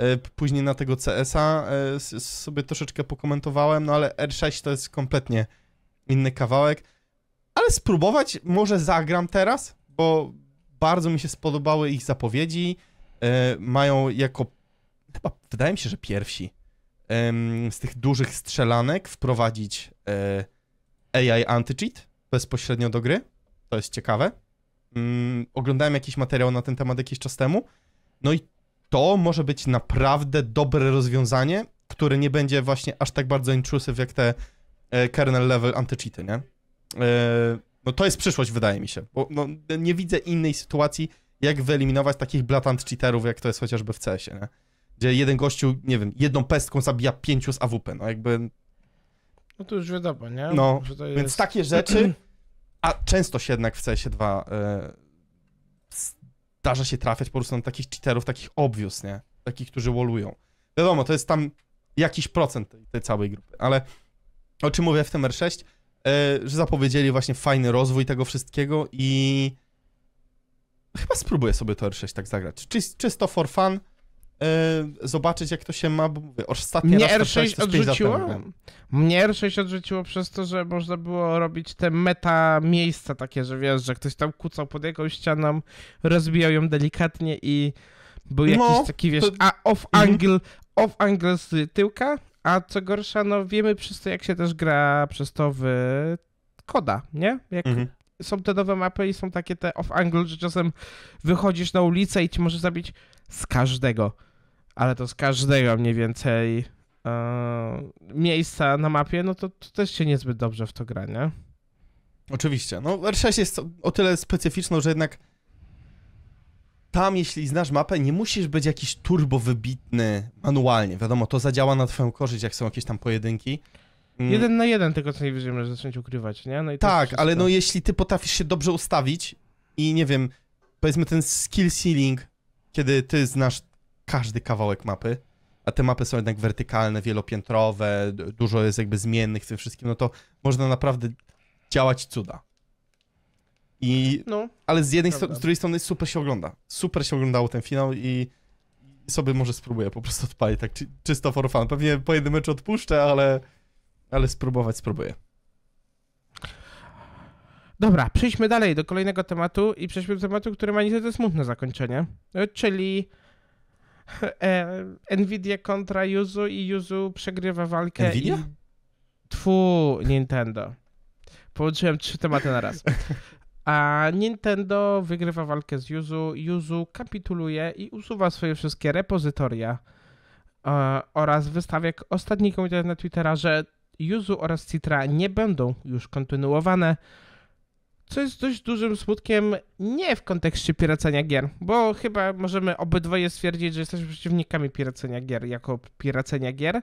E, później na tego CS-a e, sobie troszeczkę pokomentowałem, no ale R6 to jest kompletnie inny kawałek. Ale spróbować może zagram teraz, bo bardzo mi się spodobały ich zapowiedzi. E, mają jako, chyba wydaje mi się, że pierwsi z tych dużych strzelanek wprowadzić AI anti-cheat bezpośrednio do gry. To jest ciekawe. Mm, oglądałem jakiś materiał na ten temat jakiś czas temu. No i to może być naprawdę dobre rozwiązanie, które nie będzie właśnie aż tak bardzo intrusive jak te e, kernel level antycheaty, nie? E, no to jest przyszłość, wydaje mi się. Bo no, nie widzę innej sytuacji, jak wyeliminować takich blatant cheaterów, jak to jest chociażby w CS-ie, nie? Gdzie jeden gościu, nie wiem, jedną pestką zabija pięciu z AWP, no jakby... No to już wiadomo, nie? No, jest... więc takie rzeczy, a często się jednak w CS-ie 2 zdarza się trafiać po prostu na takich cheaterów, takich obvious, nie? Takich, którzy wolują. Wiadomo, to jest tam jakiś procent tej, tej całej grupy, ale o czym mówię w tym R6, e, że zapowiedzieli właśnie fajny rozwój tego wszystkiego i chyba spróbuję sobie to R6 tak zagrać. Czysto for fun, Y, zobaczyć, jak to się ma, bo mówię, ostatni Mnie R6 odrzuciło? Mnie R6 odrzuciło przez to, że można było robić te meta miejsca takie, że wiesz, że ktoś tam kucał pod jakąś ścianą, rozbijał ją delikatnie i był no, jakiś no, taki, wiesz, to... a off mhm. angle, off angle z tyłka, a co gorsza, no wiemy przez to, jak się też gra przez to w koda, nie? Jak mhm. są te nowe mapy i są takie te off-angle, że czasem wychodzisz na ulicę i ci może zabić z każdego ale to z każdego mniej więcej e, miejsca na mapie, no to, to też się niezbyt dobrze w to gra, nie? Oczywiście. No, R6 jest o tyle specyficzną, że jednak tam, jeśli znasz mapę, nie musisz być jakiś turbo wybitny manualnie. Wiadomo, to zadziała na twoją korzyść, jak są jakieś tam pojedynki. Mm. Jeden na jeden tylko co nie najwyżej że zacząć ukrywać, nie? No tak, ale no jeśli ty potrafisz się dobrze ustawić i nie wiem, powiedzmy ten skill ceiling, kiedy ty znasz każdy kawałek mapy, a te mapy są jednak wertykalne, wielopiętrowe, dużo jest jakby zmiennych w tym wszystkim, no to można naprawdę działać cuda. I, no, ale z jednej z drugiej strony super się ogląda. Super się oglądało ten finał i sobie może spróbuję po prostu odpalić tak czy, czysto for fun. Pewnie po jednym meczu odpuszczę, ale, ale spróbować spróbuję. Dobra, przejdźmy dalej do kolejnego tematu i przejdźmy do tematu, który ma niestety smutne zakończenie, czyli E, Nvidia kontra Yuzu i Yuzu przegrywa walkę. Nvidia? I... Tfu, Nintendo. Połączyłem trzy tematy na raz. A Nintendo wygrywa walkę z Yuzu. Yuzu kapituluje i usuwa swoje wszystkie repozytoria e, oraz wystawia ostatni komentarz na Twittera, że Yuzu oraz Citra nie będą już kontynuowane co jest dość dużym smutkiem nie w kontekście piracenia gier, bo chyba możemy obydwoje stwierdzić, że jesteśmy przeciwnikami piracenia gier jako piracenia gier,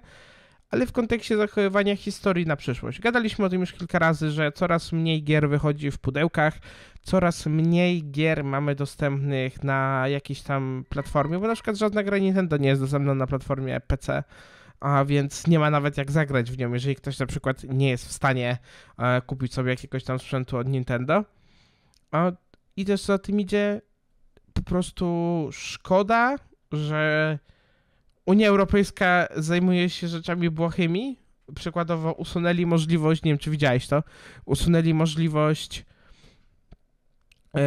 ale w kontekście zachowywania historii na przyszłość. Gadaliśmy o tym już kilka razy, że coraz mniej gier wychodzi w pudełkach, coraz mniej gier mamy dostępnych na jakiejś tam platformie, bo na przykład żadna gra Nintendo nie jest dostępna na platformie PC a więc nie ma nawet jak zagrać w nią, jeżeli ktoś na przykład nie jest w stanie e, kupić sobie jakiegoś tam sprzętu od Nintendo. I też za tym idzie po prostu szkoda, że Unia Europejska zajmuje się rzeczami błahymi. Przykładowo usunęli możliwość, nie wiem czy widziałeś to, usunęli możliwość E,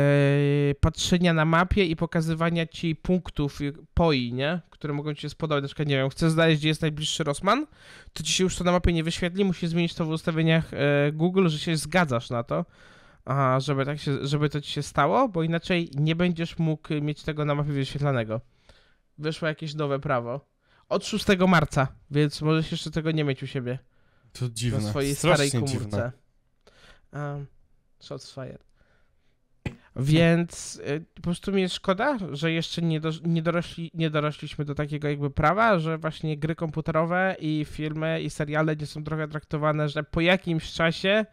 patrzenia na mapie i pokazywania ci punktów poi, nie? Które mogą ci się spodobać. Na przykład, nie wiem, chcesz znaleźć, gdzie jest najbliższy Rosman, to ci się już to na mapie nie wyświetli, musisz zmienić to w ustawieniach e, Google, że się zgadzasz na to, żeby, tak się, żeby to ci się stało, bo inaczej nie będziesz mógł mieć tego na mapie wyświetlanego. Wyszło jakieś nowe prawo. Od 6 marca, więc możesz jeszcze tego nie mieć u siebie. To dziwne. Na swojej Strasznie starej komórce. Dziwne. Um, shots fired. Więc y, po prostu mi jest szkoda, że jeszcze nie, do, nie, dorośli, nie dorośliśmy do takiego jakby prawa, że właśnie gry komputerowe i filmy i seriale nie są trochę traktowane, że po jakimś czasie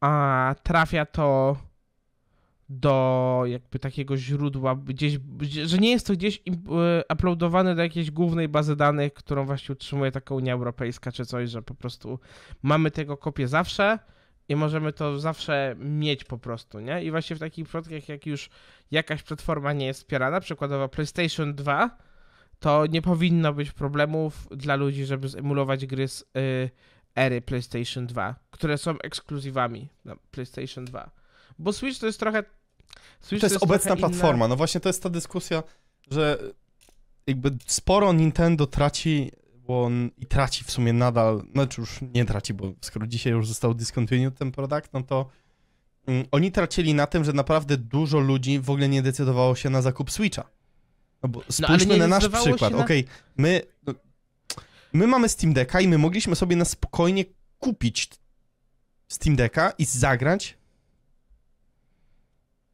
a, trafia to do jakby takiego źródła, gdzieś, że nie jest to gdzieś y, uploadowane do jakiejś głównej bazy danych, którą właśnie utrzymuje taka Unia Europejska czy coś, że po prostu mamy tego kopię zawsze i możemy to zawsze mieć po prostu, nie? I właśnie w takich przypadkach, jak już jakaś platforma nie jest wspierana, przykładowo PlayStation 2, to nie powinno być problemów dla ludzi, żeby zemulować gry z y, ery PlayStation 2, które są ekskluzywami na PlayStation 2. Bo Switch to jest trochę. Switch to jest, to jest obecna platforma. Inna... No właśnie to jest ta dyskusja, że jakby sporo Nintendo traci on i traci w sumie nadal, znaczy już nie traci, bo skoro dzisiaj już został discontinued ten produkt, no to um, oni tracili na tym, że naprawdę dużo ludzi w ogóle nie decydowało się na zakup Switcha. No bo no, spójrzmy no, na nasz przykład. Na... Okej, okay, my, no, my mamy Steam Decka i my mogliśmy sobie na spokojnie kupić Steam Decka i zagrać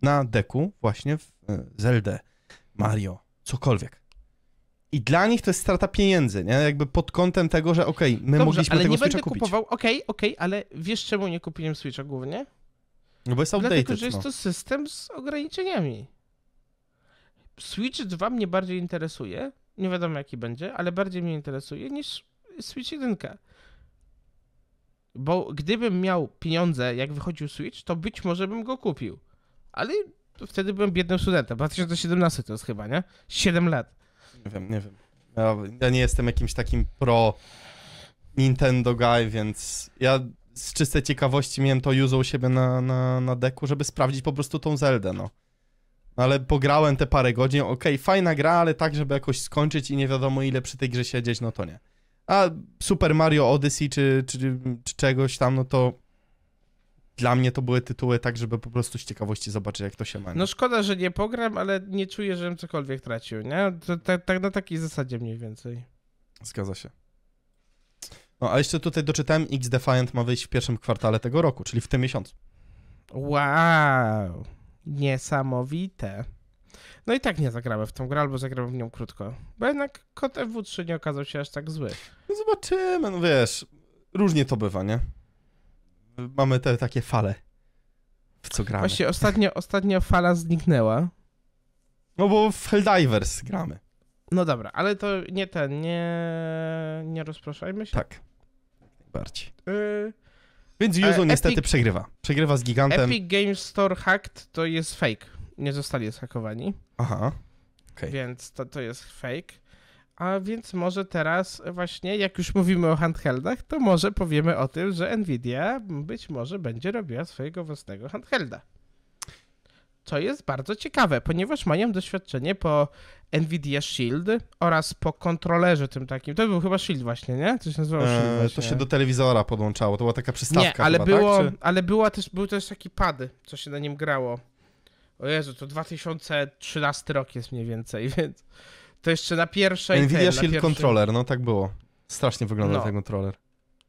na deku właśnie w e, Zelda, Mario, cokolwiek. I dla nich to jest strata pieniędzy, nie? Jakby pod kątem tego, że okej, okay, my Dobrze, mogliśmy ale tego nie Switcha będę kupował, okej, okay, okej, okay, ale wiesz czemu nie kupiłem Switcha głównie? No bo jest outdated. Dlatego, że jest no. to system z ograniczeniami. Switch 2 mnie bardziej interesuje, nie wiadomo jaki będzie, ale bardziej mnie interesuje niż Switch 1. Bo gdybym miał pieniądze, jak wychodził Switch, to być może bym go kupił. Ale wtedy byłem biednym studentem. 2017 to jest chyba, nie? 7 lat. Nie wiem, nie wiem. Ja, ja nie jestem jakimś takim pro Nintendo guy, więc ja z czystej ciekawości miałem to już u siebie na, na, na deku, żeby sprawdzić po prostu tą Zeldę, no. Ale pograłem te parę godzin, okej, okay, fajna gra, ale tak, żeby jakoś skończyć i nie wiadomo ile przy tej grze siedzieć, no to nie. A Super Mario Odyssey czy, czy, czy czegoś tam, no to dla mnie to były tytuły tak, żeby po prostu z ciekawości zobaczyć, jak to się ma. No szkoda, że nie pogram, ale nie czuję, żebym cokolwiek tracił, nie? Tak, tak, na takiej zasadzie mniej więcej. Zgadza się. No, a jeszcze tutaj doczytałem, X Defiant ma wyjść w pierwszym kwartale tego roku, czyli w tym miesiącu. Wow, niesamowite. No i tak nie zagrałem w tą grę, albo zagrałem w nią krótko. Bo jednak kod fw 3 nie okazał się aż tak zły. No zobaczymy, no wiesz, różnie to bywa, nie? mamy te takie fale, w co gramy. Właśnie ostatnio, ostatnia fala zniknęła. No bo w Helldivers gramy. No dobra, ale to nie ten, nie, nie rozproszajmy się. Tak, bardziej. Y Więc Yuzu e, niestety Epic, przegrywa. Przegrywa z gigantem. Epic Games Store hacked to jest fake. Nie zostali zhakowani. Aha. Okay. Więc to, to jest fake. A więc może teraz właśnie, jak już mówimy o handheldach, to może powiemy o tym, że Nvidia być może będzie robiła swojego własnego handhelda. Co jest bardzo ciekawe, ponieważ mają doświadczenie po Nvidia Shield oraz po kontrolerze tym takim. To był chyba Shield właśnie, nie? To się nazywało eee, Shield eee, To się do telewizora podłączało, to była taka przystawka nie, ale chyba, było, tak? Czy... ale była też, był też taki pady, co się na nim grało. O Jezu, to 2013 rok jest mniej więcej, więc... To jeszcze na pierwszej... Nvidia ten, Shield pierwszej... Controller, no tak było. Strasznie wygląda no. ten controller.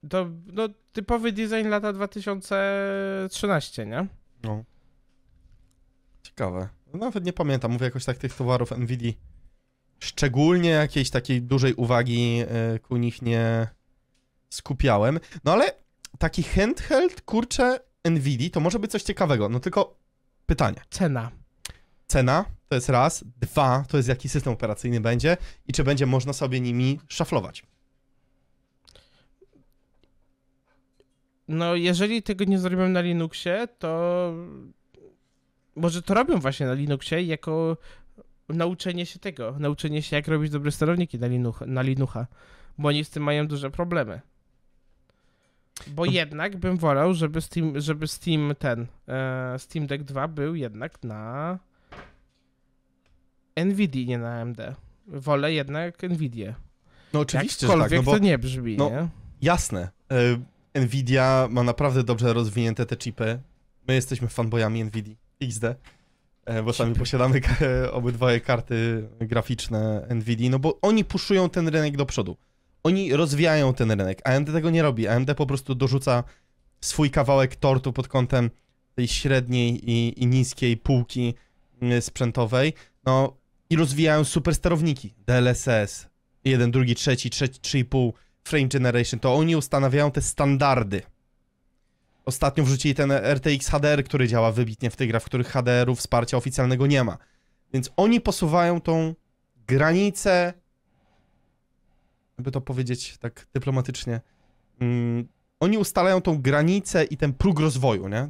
To no, typowy design lata 2013, nie? No. Ciekawe. No, nawet nie pamiętam, mówię jakoś tak tych towarów Nvidia. Szczególnie jakiejś takiej dużej uwagi e, ku nich nie skupiałem. No ale taki handheld, kurczę, Nvidia, to może być coś ciekawego. No tylko pytanie. Cena cena, to jest raz. Dwa, to jest jaki system operacyjny będzie i czy będzie można sobie nimi szaflować. No, jeżeli tego nie zrobią na Linuxie, to może to robią właśnie na Linuxie jako nauczenie się tego, nauczenie się jak robić dobre sterowniki na, Linux, na Linuxa, bo oni z tym mają duże problemy. Bo no. jednak bym wolał, żeby Steam, żeby Steam ten, e, Steam Deck 2 był jednak na Nvidia, nie na AMD. Wolę jednak Nvidia. No oczywiście, Jakkolwiek że tak. No bo, to nie brzmi, no, nie? Jasne. E, Nvidia ma naprawdę dobrze rozwinięte te chipy. My jesteśmy fanboyami Nvidia XD, e, bo sami posiadamy e, obydwoje karty graficzne Nvidia, no bo oni puszują ten rynek do przodu. Oni rozwijają ten rynek. AMD tego nie robi. AMD po prostu dorzuca swój kawałek tortu pod kątem tej średniej i, i niskiej półki mm, sprzętowej. No, i rozwijają super sterowniki. DLSS, 1, 2, 3, 3, 3,5, Frame Generation. To oni ustanawiają te standardy. Ostatnio wrzucili ten RTX HDR, który działa wybitnie w tych grach, w których HDR-u wsparcia oficjalnego nie ma. Więc oni posuwają tą granicę, jakby to powiedzieć tak dyplomatycznie, mm, oni ustalają tą granicę i ten próg rozwoju, nie?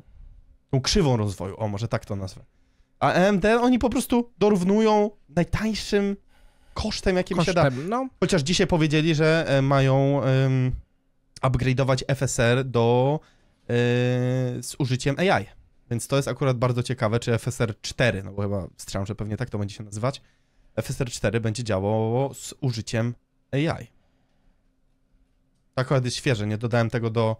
Tą krzywą rozwoju, o może tak to nazwę. A AMD e oni po prostu dorównują najtańszym kosztem, jakim kosztem, się da. No. Chociaż dzisiaj powiedzieli, że e, mają um, upgrade'ować FSR do e, z użyciem AI. Więc to jest akurat bardzo ciekawe, czy FSR 4, no bo chyba strzelam, że pewnie tak to będzie się nazywać, FSR 4 będzie działało z użyciem AI. Tak akurat jest świeże, nie dodałem tego do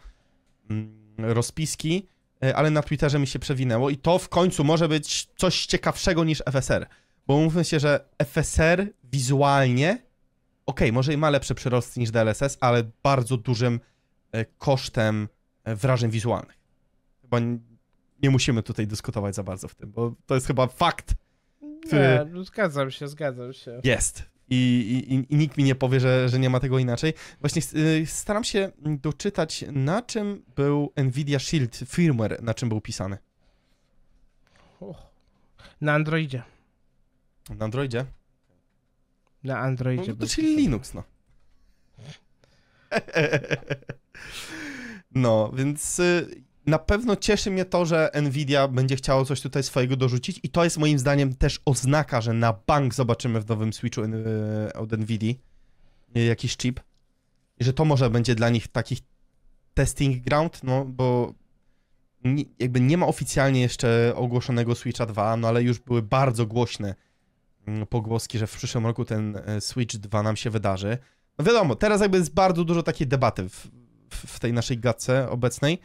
mm, rozpiski, E, ale na Twitterze mi się przewinęło i to w końcu może być coś ciekawszego niż FSR. Bo mówmy się, że FSR wizualnie, ok, może i ma lepsze przyrosty niż DLSS, ale bardzo dużym e, kosztem e, wrażeń wizualnych. Chyba nie musimy tutaj dyskutować za bardzo w tym, bo to jest chyba fakt, który... Nie, no zgadzam się, zgadzam się. Jest i, i, i, nikt mi nie powie, że, że nie ma tego inaczej. Właśnie y, staram się doczytać, na czym był Nvidia Shield firmware, na czym był pisany. Na Androidzie. Na Androidzie? Na Androidzie. No, to czyli pisane. Linux, no. No, więc y, na pewno cieszy mnie to, że Nvidia będzie chciało coś tutaj swojego dorzucić i to jest moim zdaniem też oznaka, że na bank zobaczymy w nowym Switchu yy, od Nvidia yy, jakiś chip. I że to może będzie dla nich takich testing ground, no bo jakby nie ma oficjalnie jeszcze ogłoszonego Switcha 2, no ale już były bardzo głośne mm, pogłoski, że w przyszłym roku ten e, Switch 2 nam się wydarzy. No wiadomo, teraz jakby jest bardzo dużo takiej debaty w, w tej naszej gadce obecnej,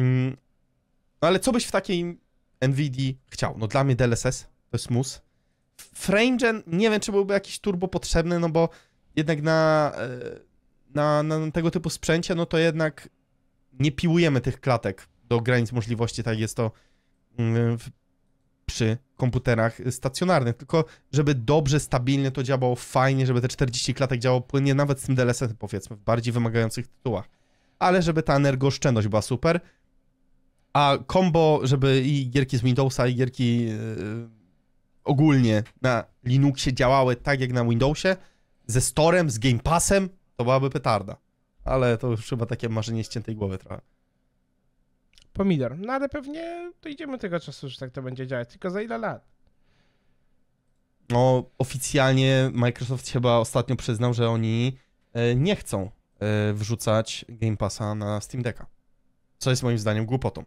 Mm, no ale co byś w takiej NVIDII chciał? No dla mnie DLSS to jest mus. FrameGen nie wiem, czy byłby jakiś turbo potrzebny, no bo jednak na, e, na, na tego typu sprzęcie, no to jednak nie piłujemy tych klatek do granic możliwości, tak jest to mm, w, przy komputerach stacjonarnych, tylko żeby dobrze, stabilnie to działało, fajnie, żeby te 40 klatek działało płynnie, nawet z tym DLSS powiedzmy, w bardziej wymagających tytułach. Ale żeby ta energooszczędność była super, a kombo, żeby i gierki z Windowsa, i gierki yy, ogólnie na Linuxie działały tak jak na Windowsie, ze Storem, z Game Passem, to byłaby petarda. Ale to już chyba takie marzenie ściętej głowy trochę. Pomidor. No ale pewnie dojdziemy tego czasu, że tak to będzie działać. Tylko za ile lat? No, oficjalnie Microsoft chyba ostatnio przyznał, że oni e, nie chcą e, wrzucać Game Passa na Steam Decka. Co jest moim zdaniem głupotą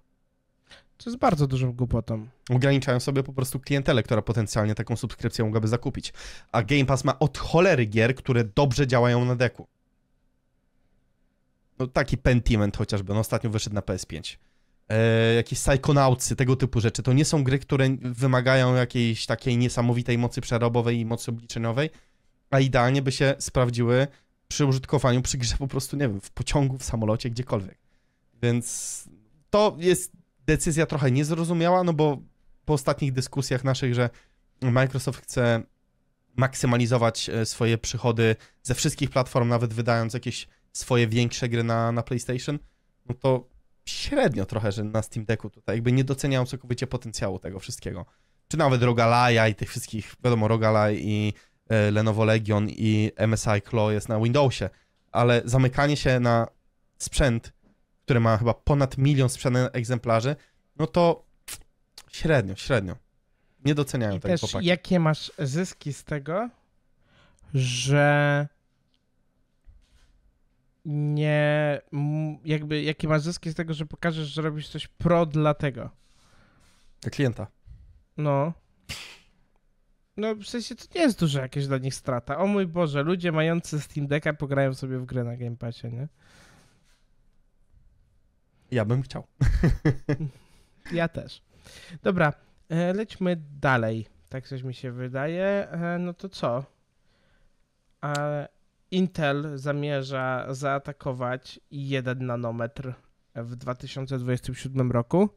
to jest bardzo dużym głupotą. Ograniczają sobie po prostu klientelę, która potencjalnie taką subskrypcję mogłaby zakupić. A Game Pass ma od cholery gier, które dobrze działają na deku. No taki Pentiment chociażby, on no, ostatnio wyszedł na PS5. E, jakieś Psychonautsy, tego typu rzeczy. To nie są gry, które wymagają jakiejś takiej niesamowitej mocy przerobowej i mocy obliczeniowej, a idealnie by się sprawdziły przy użytkowaniu, przy grze po prostu, nie wiem, w pociągu, w samolocie, gdziekolwiek. Więc to jest decyzja trochę niezrozumiała, no bo po ostatnich dyskusjach naszych, że Microsoft chce maksymalizować e, swoje przychody ze wszystkich platform, nawet wydając jakieś swoje większe gry na, na PlayStation, no to średnio trochę, że na Steam Decku tutaj jakby nie doceniają całkowicie potencjału tego wszystkiego. Czy nawet Rogalaya i tych wszystkich, wiadomo, Rogalaya i e, Lenovo Legion i MSI Claw jest na Windowsie, ale zamykanie się na sprzęt, które ma chyba ponad milion sprzedanych egzemplarzy, no to średnio, średnio. Nie doceniają I tego też jakie masz zyski z tego, że nie, jakby, jakie masz zyski z tego, że pokażesz, że robisz coś pro dla tego. Dla klienta. No. No, w sensie to nie jest duża jakaś dla nich strata. O mój Boże, ludzie mający Steam Decka pograją sobie w grę na Game Passie, nie? Ja bym chciał. Ja też. Dobra, e, lećmy dalej. Tak coś mi się wydaje. E, no to co? Intel zamierza zaatakować 1 nanometr w 2027 roku.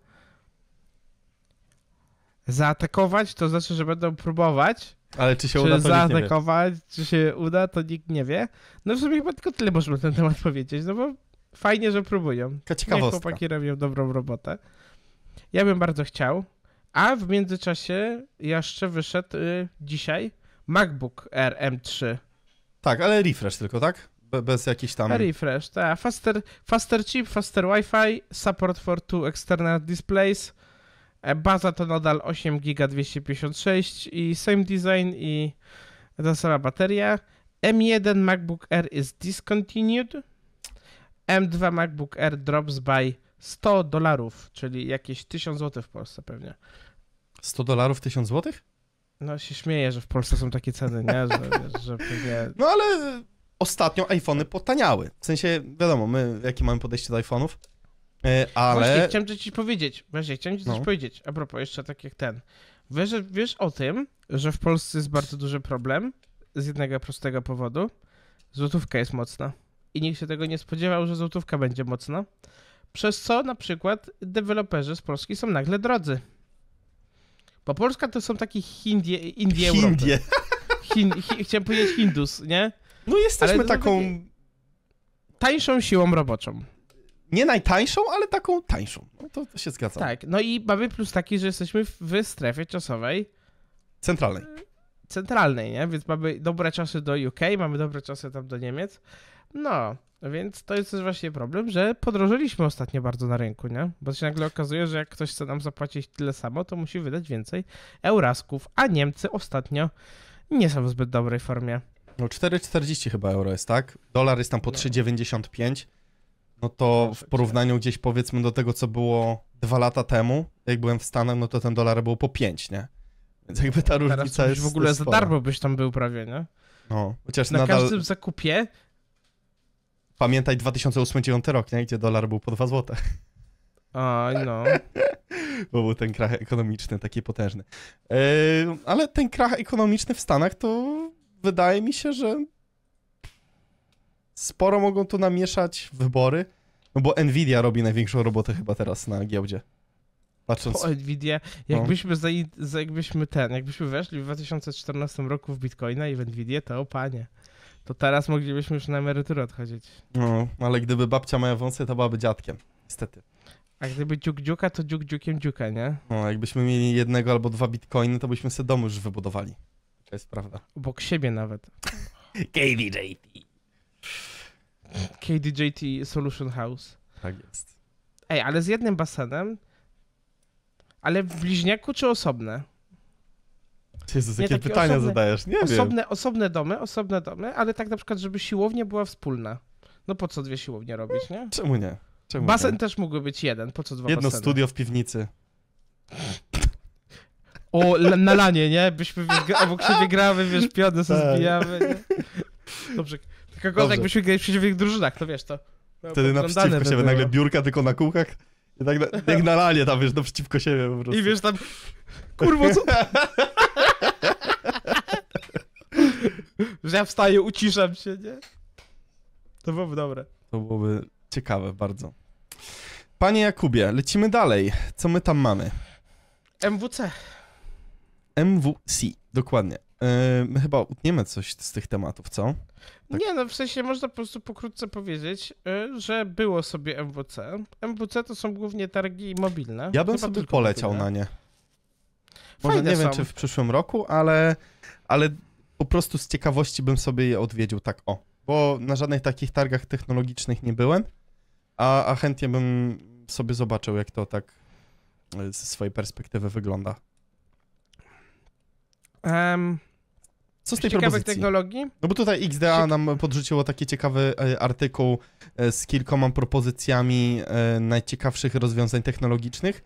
Zaatakować to znaczy, że będą próbować. Ale czy się czy uda, to zaatakować, czy się uda, to nikt nie wie. No w sumie chyba tylko tyle możemy na ten temat powiedzieć, no bo fajnie, że próbują. To ciekawostka. Niech chłopaki robią dobrą robotę. Ja bym bardzo chciał. A w międzyczasie jeszcze wyszedł y, dzisiaj MacBook RM3. Tak, ale refresh tylko, tak? Be bez jakichś tam... Refresh, tak. Faster, faster chip, faster Wi-Fi, support for two external displays. E, baza to nadal 8 GB 256 i same design i ta sama bateria. M1 MacBook Air is discontinued. M2 MacBook Air drops by 100 dolarów, czyli jakieś 1000 zł w Polsce pewnie. 100 dolarów 1000 zł? No się śmieję, że w Polsce są takie ceny, nie? Że, że pewnie... No ale ostatnio iPhony potaniały. W sensie, wiadomo, my jakie mamy podejście do iPhone'ów, e, ale... Właśnie chciałem coś ci powiedzieć, właśnie chciałem ci coś no. powiedzieć, a propos jeszcze tak jak ten. Wiesz, wiesz o tym, że w Polsce jest bardzo duży problem z jednego prostego powodu? Złotówka jest mocna i nikt się tego nie spodziewał, że złotówka będzie mocna, przez co na przykład deweloperzy z Polski są nagle drodzy. Bo Polska to są takie Hindie, Indie Hin, hi, chciałem powiedzieć Hindus, nie? No jesteśmy taką... Tańszą siłą roboczą. Nie najtańszą, ale taką tańszą. No to, to się zgadza. Tak, no i mamy plus taki, że jesteśmy w strefie czasowej. Centralnej centralnej, nie? Więc mamy dobre czasy do UK, mamy dobre czasy tam do Niemiec. No, więc to jest też właśnie problem, że podrożyliśmy ostatnio bardzo na rynku, nie? Bo się nagle okazuje, że jak ktoś chce nam zapłacić tyle samo, to musi wydać więcej eurasków, a Niemcy ostatnio nie są w zbyt dobrej formie. No 4,40 chyba euro jest, tak? Dolar jest tam po 3,95. No. no to no, w tak. porównaniu gdzieś powiedzmy do tego, co było dwa lata temu, jak byłem w Stanach, no to ten dolar był po 5, nie? Więc jakby ta no, różnica jest. w ogóle za darmo byś tam był prawie, nie? No, chociaż na nadal... każdym zakupie Pamiętaj 2008-2009 rok, nie? Gdzie dolar był po 2 złote. A, no. Bo był ten krach ekonomiczny taki potężny. E, ale ten krach ekonomiczny w Stanach to wydaje mi się, że sporo mogą tu namieszać wybory, no bo Nvidia robi największą robotę chyba teraz na giełdzie. Patrząc... O Nvidia, no. jakbyśmy, no. Za, jakbyśmy ten, jakbyśmy weszli w 2014 roku w Bitcoina i w Nvidia, to o panie to teraz moglibyśmy już na emeryturę odchodzić. No, ale gdyby babcia miała wąsy, to byłaby dziadkiem. Niestety. A gdyby dziuk dziuka, to dziuk dziukiem dziuka, nie? No, jakbyśmy mieli jednego albo dwa bitcoiny, to byśmy sobie dom już wybudowali. To jest prawda. Obok siebie nawet. KDJT. KDJT Solution House. Tak jest. Ej, ale z jednym basenem? Ale w bliźniaku czy osobne? Jezus, jakie pytania osobne, zadajesz? Nie osobne, wiem. Osobne domy, osobne domy, ale tak na przykład, żeby siłownia była wspólna. No po co dwie siłownie robić, nie? Czemu nie? Czemu basen nie? też mógłby być jeden, po co dwa Jedno baseny? studio w piwnicy. O, na lanie, nie? Byśmy obok siebie grały, wiesz, piony sobie tak. zbijamy, nie? Dobrze. Tylko Dobrze. byśmy grali w przeciwnych drużynach, to wiesz, to... Wtedy naprzeciwko siebie, by nagle biurka tylko na kółkach. I tak na, jak na lanie tam, wiesz, naprzeciwko siebie po prostu. I wiesz tam, kurwo, co... Że ja wstaję, uciszam się, nie? To byłoby dobre. To byłoby ciekawe bardzo. Panie Jakubie, lecimy dalej. Co my tam mamy? MWC. MWC, dokładnie. E, my chyba utniemy coś z tych tematów, co? Tak. Nie, no w sensie można po prostu pokrótce powiedzieć, e, że było sobie MWC. MWC to są głównie targi mobilne. Ja bym chyba sobie poleciał mobilne. na nie. Może Fajne nie wiem, czy w przyszłym roku, ale, ale po prostu z ciekawości bym sobie je odwiedził, tak o. Bo na żadnych takich targach technologicznych nie byłem, a, a chętnie bym sobie zobaczył, jak to tak e, ze swojej perspektywy wygląda. Um, Co z tej ciekawych propozycji? technologii? No bo tutaj XDA nam podrzuciło taki ciekawy e, artykuł e, z kilkoma propozycjami najciekawszych rozwiązań technologicznych.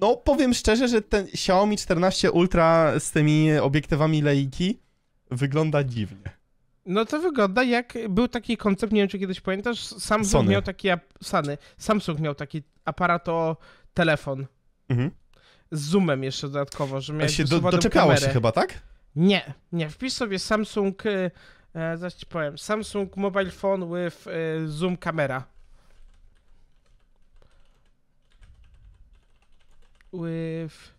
No powiem szczerze, że ten Xiaomi 14 Ultra z tymi obiektywami Leiki wygląda dziwnie. No to wygląda jak był taki koncept, nie wiem czy kiedyś pamiętasz, Samsung Sony. miał taki Sony, Samsung miał taki aparat o telefon. Mhm. Z zoomem jeszcze dodatkowo, że miał się do, doczepiało kamerę. się chyba, tak? Nie, nie. Wpisz sobie Samsung, y, e, zaraz ci powiem, Samsung mobile phone with e, zoom kamera. With...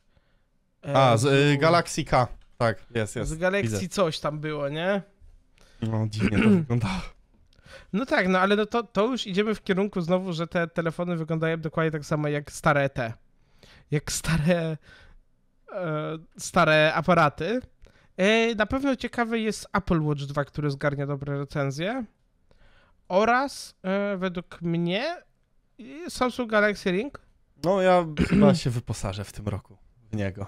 E, A, z, y, Galaxy K. Tak, jest, jest. Z Galaxy coś tam było, nie? No, dziwnie to wyglądało. No tak, no ale no to, to już idziemy w kierunku znowu, że te telefony wyglądają dokładnie tak samo jak stare te. Jak stare, e, stare aparaty. E, na pewno ciekawy jest Apple Watch 2, który zgarnia dobre recenzje. Oraz e, według mnie Samsung Galaxy Ring. No ja chyba się wyposażę w tym roku w niego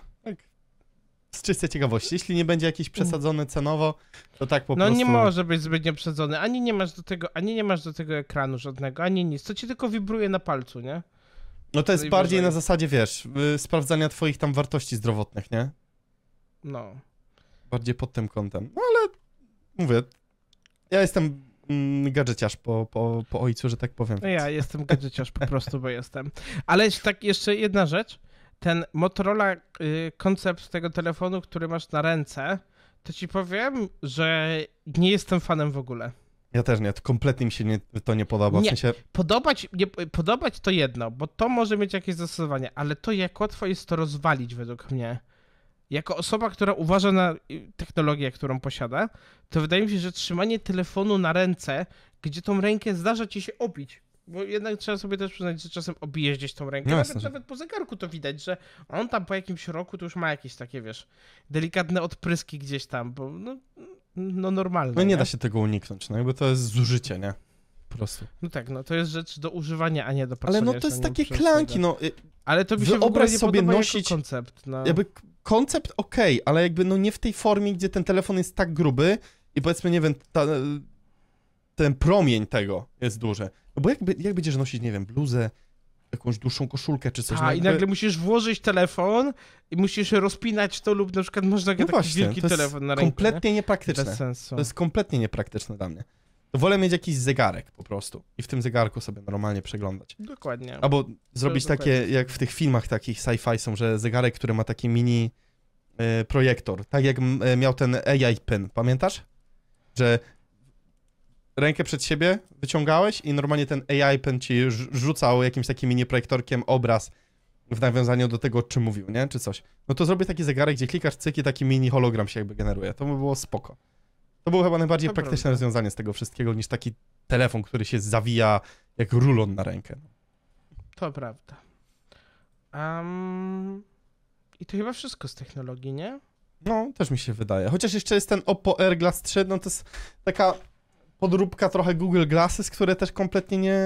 z czystej ciekawości. Jeśli nie będzie jakiś przesadzony cenowo, to tak po no, prostu... No nie może być zbytnio przesadzony. Ani nie masz do tego, ani nie masz do tego ekranu żadnego, ani nic. To ci tylko wibruje na palcu, nie? No to jest bardziej na zasadzie, wiesz, y, sprawdzania twoich tam wartości zdrowotnych, nie? No. Bardziej pod tym kątem. No ale mówię, ja jestem mm, gadżeciarz po, po, po ojcu, że tak powiem. Ja jestem gadżeciarz po prostu, bo jestem. Ale tak jeszcze jedna rzecz ten Motorola y, koncept tego telefonu, który masz na ręce, to ci powiem, że nie jestem fanem w ogóle. Ja też nie, to kompletnie mi się nie, to nie podoba. W nie, sensie... podobać, nie, podobać to jedno, bo to może mieć jakieś zastosowanie, ale to jak łatwo jest to rozwalić według mnie. Jako osoba, która uważa na y, technologię, którą posiada, to wydaje mi się, że trzymanie telefonu na ręce, gdzie tą rękę zdarza ci się obić, bo jednak trzeba sobie też przyznać, że czasem obije gdzieś tą rękę. No nawet, nawet po zegarku to widać, że on tam po jakimś roku to już ma jakieś takie, wiesz, delikatne odpryski gdzieś tam, bo no, no normalne. No nie, nie, da się tego uniknąć, no bo to jest zużycie, nie? Po prostu. No tak, no to jest rzecz do używania, a nie do patrzenia. Ale no to jest takie klanki, no. Y, ale to by się Wyobraź w nie sobie nosić koncept. No. Jakby koncept okej, okay, ale jakby no nie w tej formie, gdzie ten telefon jest tak gruby i powiedzmy, nie wiem, ta, ten promień tego jest duży. No bo jak, jak będziesz nosić, nie wiem, bluzę, jakąś dłuższą koszulkę czy coś. A, tak, no i nagle musisz włożyć telefon i musisz rozpinać to lub na przykład można no taki właśnie, wielki telefon na ręku. kompletnie niepraktyczne. Bez sensu. To jest kompletnie niepraktyczne dla mnie. To wolę mieć jakiś zegarek po prostu i w tym zegarku sobie normalnie przeglądać. Dokładnie. Albo zrobić dokładnie. takie, tak. jak w tych filmach takich sci-fi są, że zegarek, który ma taki mini e, projektor, tak jak e, miał ten AI Pen, pamiętasz? Że rękę przed siebie wyciągałeś i normalnie ten AI pen ci rzucał jakimś takim mini projektorkiem obraz w nawiązaniu do tego, o czym mówił, nie? Czy coś. No to zrobię taki zegarek, gdzie klikasz cyk i taki mini hologram się jakby generuje. To by było spoko. To było chyba najbardziej Dobra. praktyczne rozwiązanie z tego wszystkiego, niż taki telefon, który się zawija jak rulon na rękę. To prawda. Um, I to chyba wszystko z technologii, nie? No, też mi się wydaje. Chociaż jeszcze jest ten Oppo Air Glass 3, no to jest taka podróbka trochę Google Glasses, które też kompletnie nie,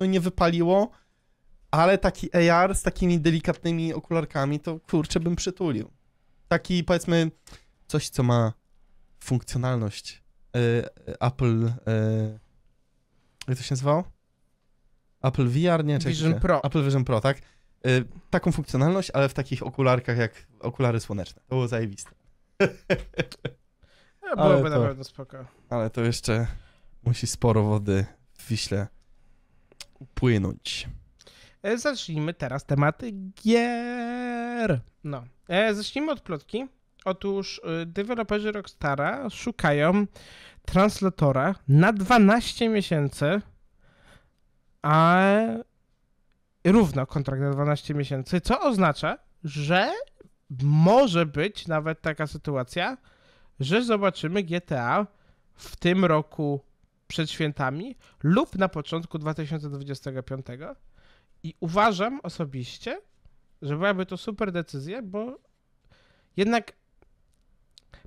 no nie wypaliło, ale taki AR z takimi delikatnymi okularkami, to kurczę bym przytulił. Taki powiedzmy coś, co ma funkcjonalność y, Apple... Y, jak to się nazywało? Apple VR, nie? Czy Vision Pro. Apple Vision Pro, tak? Y, taką funkcjonalność, ale w takich okularkach jak okulary słoneczne. To było zajebiste. byłoby ale to, spoko. Ale to jeszcze musi sporo wody w Wiśle płynąć. E, zacznijmy teraz tematy gier. No. E, zacznijmy od plotki. Otóż y, deweloperzy Rockstara szukają translatora na 12 miesięcy, a równo kontrakt na 12 miesięcy, co oznacza, że może być nawet taka sytuacja, że zobaczymy GTA w tym roku przed świętami lub na początku 2025. I uważam osobiście, że byłaby to super decyzja, bo jednak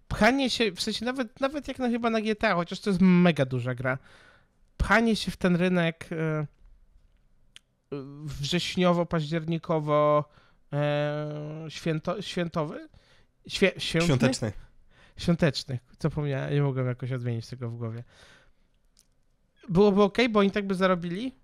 pchanie się, w sensie nawet, nawet jak na chyba na GTA, chociaż to jest mega duża gra, pchanie się w ten rynek e, wrześniowo-październikowo e, świętowy, świąteczny, świątecznych. Zapomniałem, nie mogłem jakoś odmienić tego w głowie. Byłoby ok, bo oni tak by zarobili,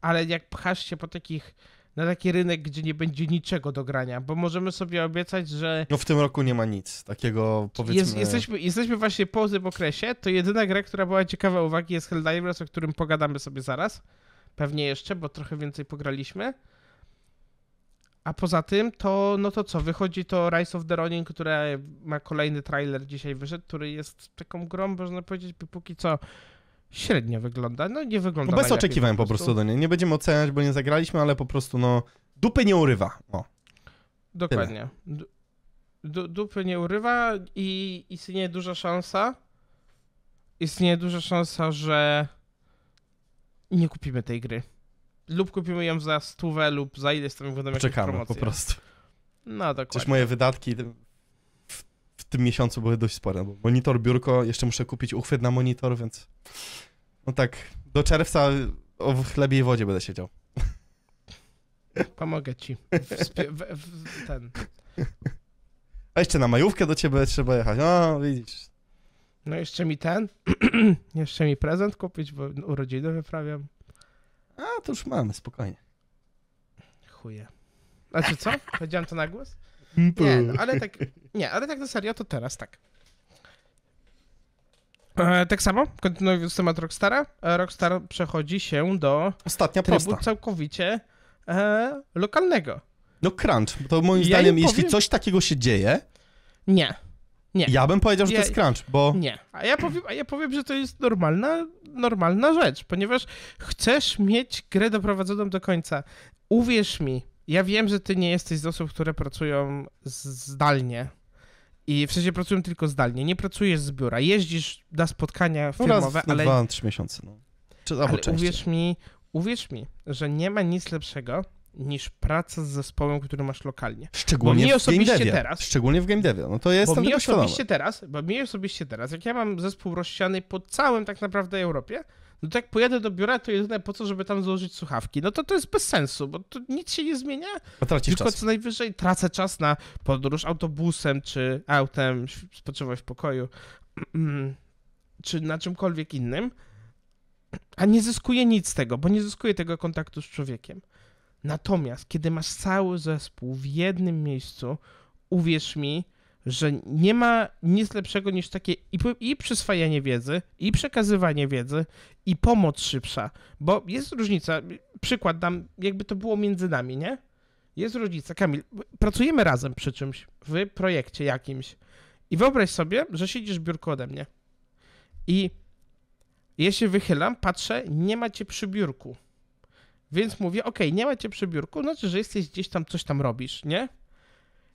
ale jak pchasz się po takich na taki rynek, gdzie nie będzie niczego do grania, bo możemy sobie obiecać, że... No w tym roku nie ma nic takiego, powiedzmy... Jest, jesteśmy, jesteśmy właśnie po tym okresie, to jedyna gra, która była ciekawa uwagi jest Helldivers, o którym pogadamy sobie zaraz, pewnie jeszcze, bo trochę więcej pograliśmy. A poza tym to, no to co, wychodzi to Rise of the Ronin, które ma kolejny trailer dzisiaj wyszedł, który jest taką grą, można powiedzieć, póki co średnio wygląda. No nie wygląda Bo no, bez oczekiwań po prostu. po prostu do no niej. Nie będziemy oceniać, bo nie zagraliśmy, ale po prostu no dupy nie urywa. O. Dokładnie. Du dupy nie urywa i istnieje duża szansa, istnieje duża szansa, że nie kupimy tej gry lub kupimy ją za stówę lub za ile tam wygląda jakieś Czekamy po prostu. No dokładnie. Przecież moje wydatki w, w, tym miesiącu były dość spore, bo monitor, biurko, jeszcze muszę kupić uchwyt na monitor, więc no tak, do czerwca w chlebie i wodzie będę siedział. Pomogę ci. Wspie- w, w, ten. A jeszcze na majówkę do ciebie trzeba jechać. No, widzisz. No jeszcze mi ten, jeszcze mi prezent kupić, bo urodziny wyprawiam. A, to już mamy, spokojnie. Chuje. Znaczy co? Powiedziałem to na głos? Nie, no, ale tak, nie, ale tak na serio, to teraz tak. E, tak samo, kontynuując temat Rockstara, e, Rockstar przechodzi się do Ostatnia trybu prosta. całkowicie e, lokalnego. No crunch, to moim ja zdaniem, powiem... jeśli coś takiego się dzieje... Nie. Nie. Ja bym powiedział, że ja, to jest crunch, bo... Nie, a ja, powiem, a ja powiem, że to jest normalna, normalna rzecz, ponieważ chcesz mieć grę doprowadzoną do końca. Uwierz mi, ja wiem, że ty nie jesteś z osób, które pracują zdalnie. I w sensie pracują tylko zdalnie. Nie pracujesz z biura, jeździsz na spotkania firmowe, no raz na ale... dwa, trzy miesiące, no. Czy, albo ale uwierz mi, uwierz mi, że nie ma nic lepszego niż praca z zespołem, który masz lokalnie. Szczególnie mi osobiście w game devie. teraz. Szczególnie w game devie. No to jest bo mi osobiście świadome. teraz, bo mi osobiście teraz, jak ja mam zespół rozsiany po całym tak naprawdę Europie, no to jak pojadę do biura, to jedyne po co, żeby tam złożyć słuchawki. No to to jest bez sensu, bo to nic się nie zmienia. tylko czas. co najwyżej tracę czas na podróż autobusem czy autem, spoczywaj w pokoju, czy na czymkolwiek innym, a nie zyskuję nic z tego, bo nie zyskuję tego kontaktu z człowiekiem. Natomiast, kiedy masz cały zespół w jednym miejscu, uwierz mi, że nie ma nic lepszego niż takie i, i przyswajanie wiedzy, i przekazywanie wiedzy, i pomoc szybsza, bo jest różnica. Przykład dam, jakby to było między nami, nie? Jest różnica. Kamil, pracujemy razem przy czymś, w projekcie jakimś. I wyobraź sobie, że siedzisz w biurku ode mnie. I ja się wychylam, patrzę, nie ma cię przy biurku. Więc mówię, ok, nie ma cię przy biurku, znaczy, że jesteś gdzieś tam, coś tam robisz, nie?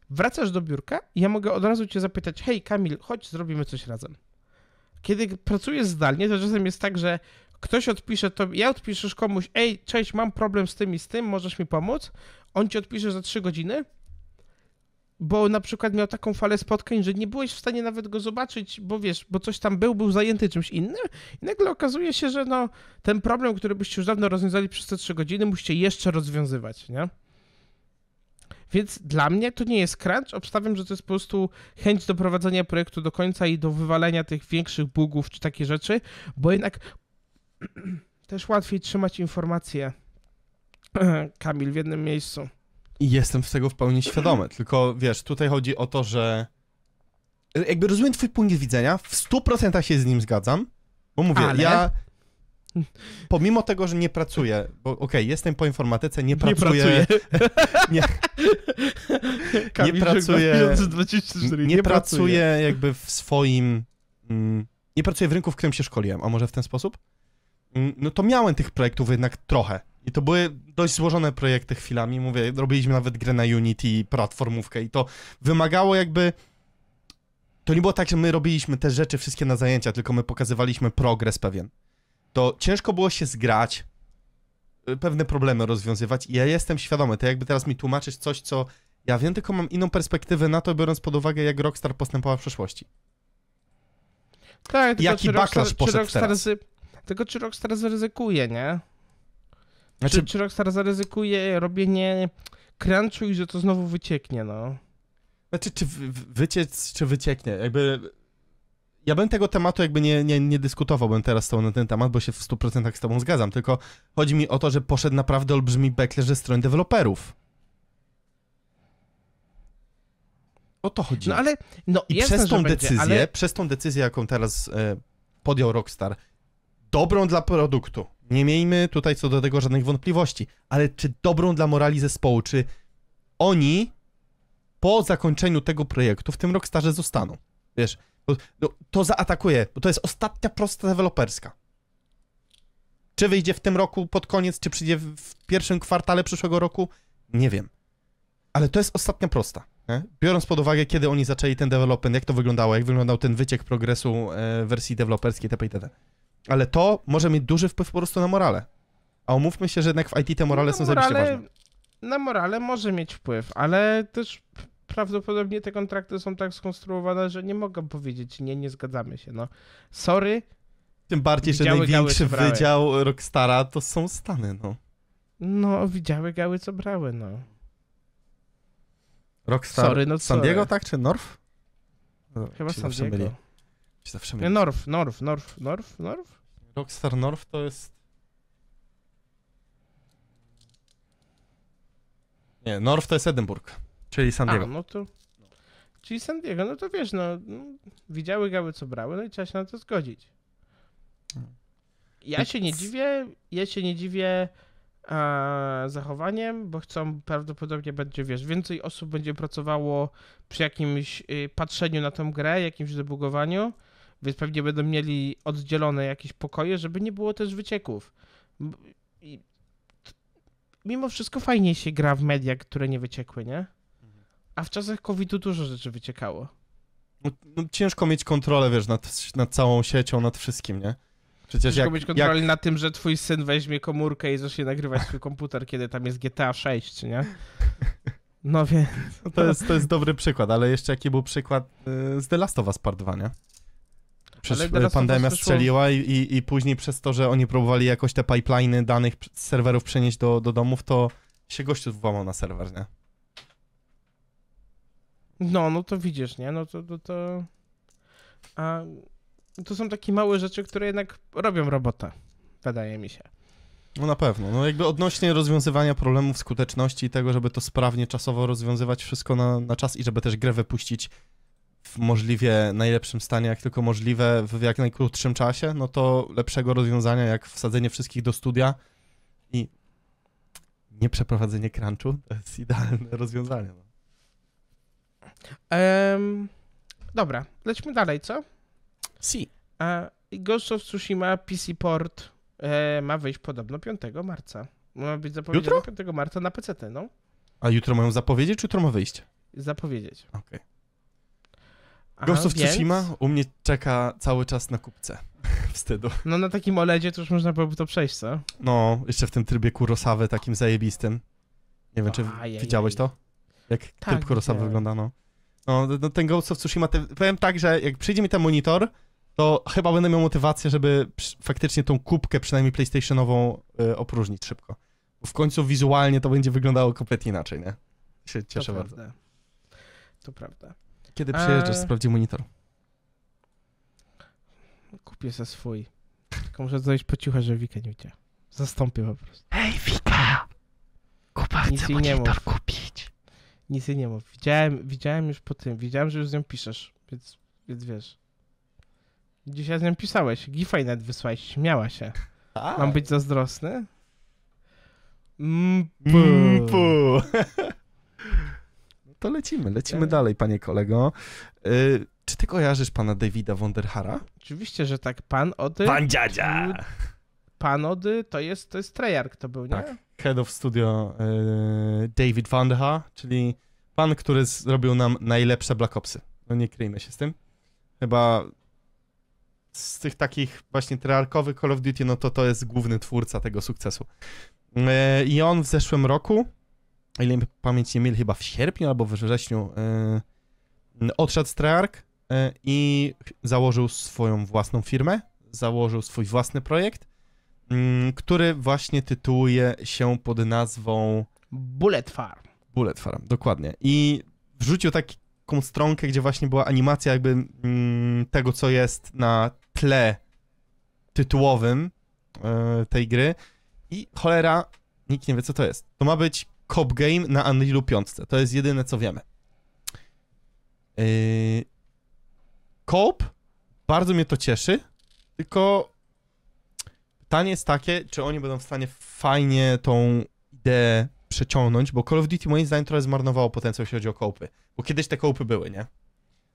Wracasz do biurka i ja mogę od razu cię zapytać, hej Kamil, chodź, zrobimy coś razem. Kiedy pracujesz zdalnie, to czasem jest tak, że ktoś odpisze to, ja odpiszesz komuś, ej, cześć, mam problem z tym i z tym, możesz mi pomóc? On ci odpisze za 3 godziny, bo na przykład miał taką falę spotkań, że nie byłeś w stanie nawet go zobaczyć, bo wiesz, bo coś tam był, był zajęty czymś innym i nagle okazuje się, że no, ten problem, który byście już dawno rozwiązali przez te trzy godziny, musicie jeszcze rozwiązywać, nie? Więc dla mnie to nie jest crunch, obstawiam, że to jest po prostu chęć doprowadzenia projektu do końca i do wywalenia tych większych bugów czy takie rzeczy, bo jednak też łatwiej trzymać informacje, Kamil, w jednym miejscu jestem z tego w pełni świadomy. Mhm. Tylko wiesz, tutaj chodzi o to, że. Jakby rozumiem Twój punkt widzenia, w 100% się z nim zgadzam, bo mówię, Ale... ja. Pomimo tego, że nie pracuję, bo okej, okay, jestem po informatyce, nie pracuję. Nie, pracuję. nie, nie pracuję. 24, nie, nie pracuję jakby w swoim. Mm, nie pracuję w rynku, w którym się szkoliłem, a może w ten sposób? Mm, no to miałem tych projektów jednak trochę. I to były dość złożone projekty chwilami. Mówię, robiliśmy nawet grę na Unity, platformówkę i to wymagało jakby... To nie było tak, że my robiliśmy te rzeczy wszystkie na zajęcia, tylko my pokazywaliśmy progres pewien. To ciężko było się zgrać, y, pewne problemy rozwiązywać i ja jestem świadomy, to jakby teraz mi tłumaczysz coś, co ja wiem, tylko mam inną perspektywę na to, biorąc pod uwagę, jak Rockstar postępował w przeszłości. Tak, tylko Jaki czy backlash Rockstar, poszedł czy Rockstar teraz? Z... Tylko czy Rockstar zaryzykuje, nie? Znaczy... Czy, czy Rockstar zaryzykuje robienie crunchu i że to znowu wycieknie, no? Znaczy, czy wyciec, czy wycieknie? Jakby... Ja bym tego tematu jakby nie, nie, nie dyskutowałbym teraz z tobą na ten temat, bo się w 100% z tobą zgadzam, tylko chodzi mi o to, że poszedł naprawdę olbrzymi backlash ze strony deweloperów. O to chodzi. No ale no, I jasne, przez tą decyzję, będzie, ale... przez tą decyzję, jaką teraz y, podjął Rockstar, dobrą dla produktu, nie miejmy tutaj co do tego żadnych wątpliwości, ale czy dobrą dla morali zespołu, czy oni po zakończeniu tego projektu w tym starze zostaną? Wiesz, to, no, to zaatakuje, bo to jest ostatnia prosta deweloperska. Czy wyjdzie w tym roku pod koniec, czy przyjdzie w pierwszym kwartale przyszłego roku? Nie wiem. Ale to jest ostatnia prosta. Nie? Biorąc pod uwagę, kiedy oni zaczęli ten development, jak to wyglądało, jak wyglądał ten wyciek progresu e, wersji deweloperskiej, itp. itd ale to może mieć duży wpływ po prostu na morale. A umówmy się, że jednak w IT te morale no, są morale, zajebiście ważne. Na morale może mieć wpływ, ale też prawdopodobnie te kontrakty są tak skonstruowane, że nie mogę powiedzieć nie, nie zgadzamy się. No, sorry. Tym bardziej, że największy wydział Rockstara to są Stany, no. No, widziały gały, co brały, no. Rockstar sorry, no San Diego, tak? Czy North? Chyba Ci San Diego. Byli zawsze mnie... Norf, Norf, Norf, Norf, Norf? Rockstar North to jest... Nie, North to jest Edynburg, czyli San Diego. A, no to... Czyli San Diego, no to wiesz, no, no widziały gały, co brały, no i trzeba się na to zgodzić. Ja się nie dziwię, ja się nie dziwię a, zachowaniem, bo chcą prawdopodobnie będzie, wiesz, więcej osób będzie pracowało przy jakimś y, patrzeniu na tą grę, jakimś debugowaniu, więc pewnie będą mieli oddzielone jakieś pokoje, żeby nie było też wycieków. I mimo wszystko fajnie się gra w media, które nie wyciekły, nie? A w czasach COVID-u dużo rzeczy wyciekało. No, no, ciężko mieć kontrolę, wiesz, nad, nad całą siecią, nad wszystkim, nie? Przecież Ciężko jak, mieć kontrolę jak... na tym, że twój syn weźmie komórkę i zacznie nagrywać swój komputer, kiedy tam jest GTA 6, nie? No więc... No to, jest, to jest dobry przykład, ale jeszcze jaki był przykład y, z The Last of Us Part 2, nie? Przecież y, pandemia strzeliła i, i, i, później przez to, że oni próbowali jakoś te pipeliny danych z serwerów przenieść do, do domów, to się gościu włamał na serwer, nie? No, no to widzisz, nie? No to... to, to... A to są takie małe rzeczy, które jednak robią robotę, wydaje mi się. No na pewno. No jakby odnośnie rozwiązywania problemów skuteczności i tego, żeby to sprawnie czasowo rozwiązywać wszystko na, na czas i żeby też grę wypuścić w możliwie najlepszym stanie, jak tylko możliwe, w jak najkrótszym czasie, no to lepszego rozwiązania jak wsadzenie wszystkich do studia i nie przeprowadzenie crunchu to jest idealne rozwiązanie. No. Um, dobra, lećmy dalej, co? Si. A Ghost of Tsushima PC Port e, ma wyjść podobno 5 marca. Ma być zapowiedziane jutro? 5 marca na PC, no. A jutro mają zapowiedzieć, czy jutro ma wyjść? Zapowiedzieć. Okej. Okay. Aha, Ghost of więc? Tsushima u mnie czeka cały czas na kupce. Wstydu. No na takim OLEDzie to już można byłoby to przejść, co? No, jeszcze w tym trybie Kurosawy takim zajebistym. Nie wiem, czy ajajaj. widziałeś to? Jak tak, tryb Kurosawy wygląda, no. No, no. ten Ghost of Tsushima, te, powiem tak, że jak przyjdzie mi ten monitor, to chyba będę miał motywację, żeby faktycznie tą kubkę, przynajmniej PlayStationową, y, opróżnić szybko. Bo w końcu wizualnie to będzie wyglądało kompletnie inaczej, nie? Się cieszę to bardzo. Prawda. To prawda. Kiedy przyjeżdżasz, e. sprawdzi monitor. Kupię sobie swój. Tylko muszę zrobić po że Wika nie ucie. Zastąpię po prostu. Hej, Wika! Kuba chce monitor mów. kupić. Nic jej nie mów. Widziałem, widziałem już po tym. Widziałem, że już z nią piszesz, więc, więc wiesz. Dzisiaj z nią pisałeś. Gifa net wysłałeś. Śmiała się. Tak. Mam być zazdrosny? Mpu. Mm, mm to lecimy, lecimy tak. dalej, panie kolego. Y, czy ty kojarzysz pana Davida Wonderhara? Oczywiście, że tak. Pan Ody... Pan dziadzia! Pan Ody to jest, to jest Treyarch to był, nie? Tak. Head of Studio y, David Vanderha, czyli pan, który zrobił nam najlepsze Black Opsy. No nie kryjmy się z tym. Chyba z tych takich właśnie treyarchowych Call of Duty, no to to jest główny twórca tego sukcesu. Y, I on w zeszłym roku ile pamięć nie mieli, chyba w sierpniu albo we wrześniu, yy, odszedł z Treyarch yy, i założył swoją własną firmę, założył swój własny projekt, yy, który właśnie tytułuje się pod nazwą... Bullet Farm. Bullet Farm, dokładnie. I wrzucił taką stronkę, gdzie właśnie była animacja jakby yy, tego, co jest na tle tytułowym yy, tej gry i cholera, nikt nie wie, co to jest. To ma być Cop Game na Unrealu 5. To jest jedyne, co wiemy. Yy... Coop, bardzo mnie to cieszy, tylko pytanie jest takie, czy oni będą w stanie fajnie tą ideę przeciągnąć, bo Call of Duty moim zdaniem trochę zmarnowało potencjał, jeśli chodzi o kołpy. Bo kiedyś te kołpy były, nie?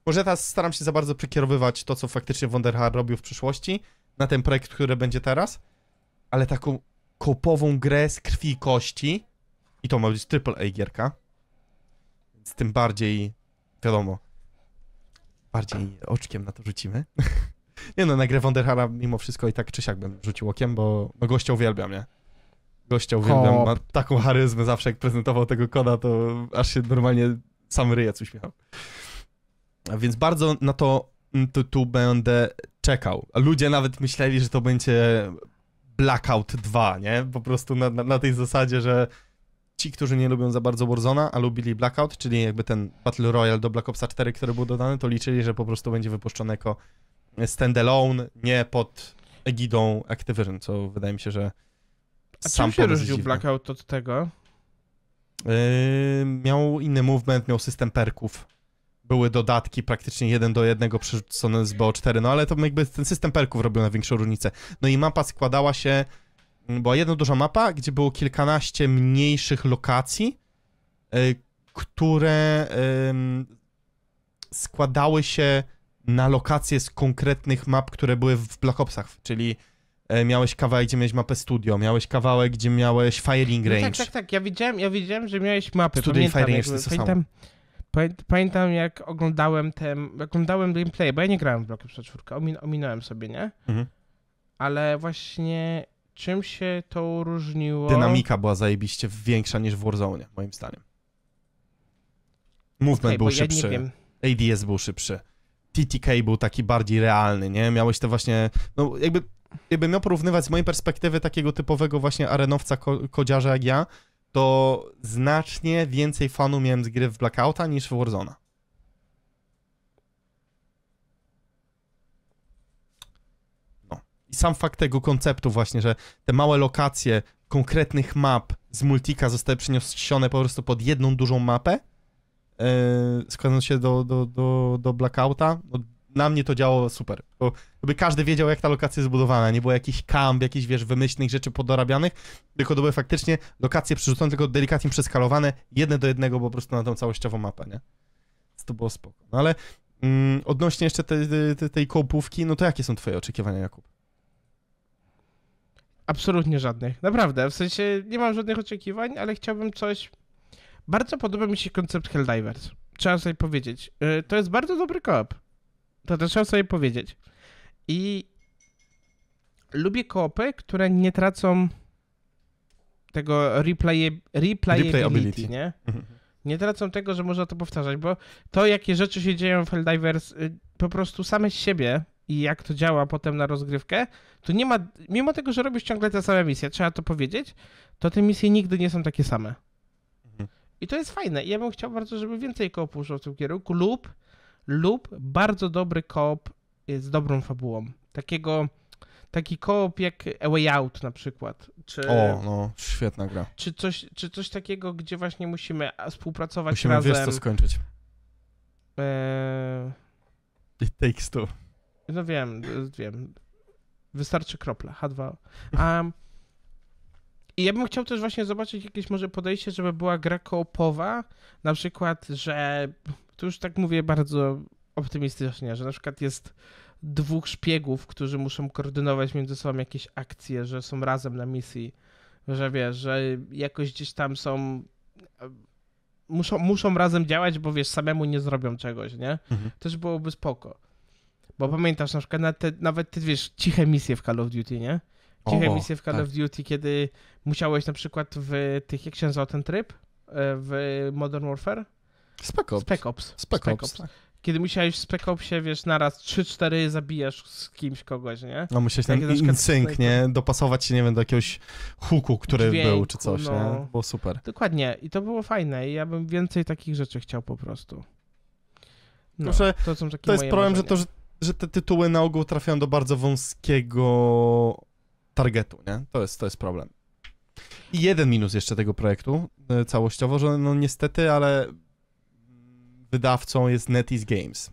Może teraz staram się za bardzo przekierowywać to, co faktycznie Wonderhard robił w przyszłości, na ten projekt, który będzie teraz, ale taką kołpową grę z krwi i kości i to ma być AAA gierka. Więc tym bardziej, wiadomo, bardziej oczkiem na to rzucimy. nie no, na grę Wonderhara mimo wszystko i tak czy siak bym rzucił okiem, bo no, gościa uwielbiam, nie? Gościa uwielbiam, Hop. ma taką charyzmę zawsze jak prezentował tego koda, to aż się normalnie sam ryjec uśmiechał. A więc bardzo na to mm, tu, tu będę czekał. Ludzie nawet myśleli, że to będzie Blackout 2, nie? Po prostu na, na, na tej zasadzie, że ci, którzy nie lubią za bardzo Warzona, a lubili Blackout, czyli jakby ten Battle Royale do Black Opsa 4, który był dodany, to liczyli, że po prostu będzie wypuszczone jako standalone, nie pod egidą Activision, co wydaje mi się, że a sam się różnił Blackout od tego? Yy, miał inny movement, miał system perków. Były dodatki praktycznie jeden do jednego przerzucone z BO4, no ale to jakby ten system perków robił największą różnicę. No i mapa składała się była jedna duża mapa, gdzie było kilkanaście mniejszych lokacji, e, które składały się na lokacje z konkretnych map, które były w Black Opsach, czyli e, miałeś kawałek, gdzie miałeś mapę studio, miałeś kawałek, gdzie miałeś firing range. No tak, tak, tak, ja widziałem, ja widziałem, że miałeś mapę. Studio pamiętam, i firing range to pamiętam, pamiętam, pamiętam, jak oglądałem ten, oglądałem gameplay, bo ja nie grałem w Black Opsa 4, ominąłem sobie, nie? Mhm. Ale właśnie Czym się to różniło? Dynamika była zajebiście większa niż w Warzone, moim zdaniem. Movement okay, był ja szybszy. ADS był szybszy. TTK był taki bardziej realny, nie? Miałeś te właśnie, no jakby, jakby miał porównywać z mojej perspektywy takiego typowego właśnie arenowca, ko kodziarza jak ja, to znacznie więcej fanu miałem z gry w Blackouta niż w Warzone. I sam fakt tego konceptu właśnie, że te małe lokacje konkretnych map z Multika zostały przeniesione po prostu pod jedną dużą mapę, yy, składając się do, do, do, do Blackouta, no, na mnie to działało super. Bo by każdy wiedział, jak ta lokacja jest zbudowana. Nie było jakichś kamp, jakichś, wiesz, wymyślnych rzeczy podorabianych, tylko to były faktycznie lokacje przerzucone, tylko delikatnie przeskalowane, jedne do jednego po prostu na tą całościową mapę, nie? Więc to było spoko. No ale mm, odnośnie jeszcze te, te, tej kołpówki, no to jakie są twoje oczekiwania, Jakub? Absolutnie żadnych. Naprawdę. W sensie nie mam żadnych oczekiwań, ale chciałbym coś. Bardzo podoba mi się koncept Helldivers. Trzeba sobie powiedzieć. Y, to jest bardzo dobry koop. To też trzeba sobie powiedzieć. I lubię koopy, które nie tracą tego replay, replayability, nie? Mhm. Nie tracą tego, że można to powtarzać, bo to, jakie rzeczy się dzieją w Helldivers, y, po prostu same z siebie i jak to działa potem na rozgrywkę, to nie ma, mimo tego, że robisz ciągle te same misje, trzeba to powiedzieć, to te misje nigdy nie są takie same. Mhm. I to jest fajne. ja bym chciał bardzo, żeby więcej koopów szło w tym kierunku lub, lub bardzo dobry koop z dobrą fabułą. Takiego, taki koop jak A Way Out na przykład. Czy, o, no, świetna gra. Czy coś, czy coś takiego, gdzie właśnie musimy współpracować musimy razem. Musimy wiesz co skończyć. E, It takes two. No wiem, wiem. Wystarczy kropla, H2. Um, I ja bym chciał też właśnie zobaczyć jakieś może podejście, żeby była gra koopowa, na przykład, że, tu już tak mówię bardzo optymistycznie, że na przykład jest dwóch szpiegów, którzy muszą koordynować między sobą jakieś akcje, że są razem na misji, że wiesz, że jakoś gdzieś tam są e, muszą, muszą razem działać, bo wiesz, samemu nie zrobią czegoś, nie? Mhm. Też byłoby spoko. Bo pamiętasz, na przykład na te, nawet ty wiesz, ciche misje w Call of Duty, nie? Ciche misje w Call tak. of Duty, kiedy musiałeś na przykład w tych, jak się nazywał ten tryb? E, w Modern Warfare? Spec Ops. Spec Ops. Spec Ops. Spec Ops. Tak. Kiedy musiałeś w Spec Opsie, wiesz, naraz 3-4 zabijasz z kimś kogoś, nie? No musiałeś tak, ten in nie? Dopasować się, nie wiem, do jakiegoś huku, który dźwięku, był, czy coś, no. nie? Było super. Dokładnie. I to było fajne. I ja bym więcej takich rzeczy chciał po prostu. No, to, takie to jest problem, marzenia. że to, że że te tytuły na ogół trafiają do bardzo wąskiego targetu, nie? To jest, to jest problem. I jeden minus jeszcze tego projektu e, całościowo, że no niestety, ale wydawcą jest NetEase Games,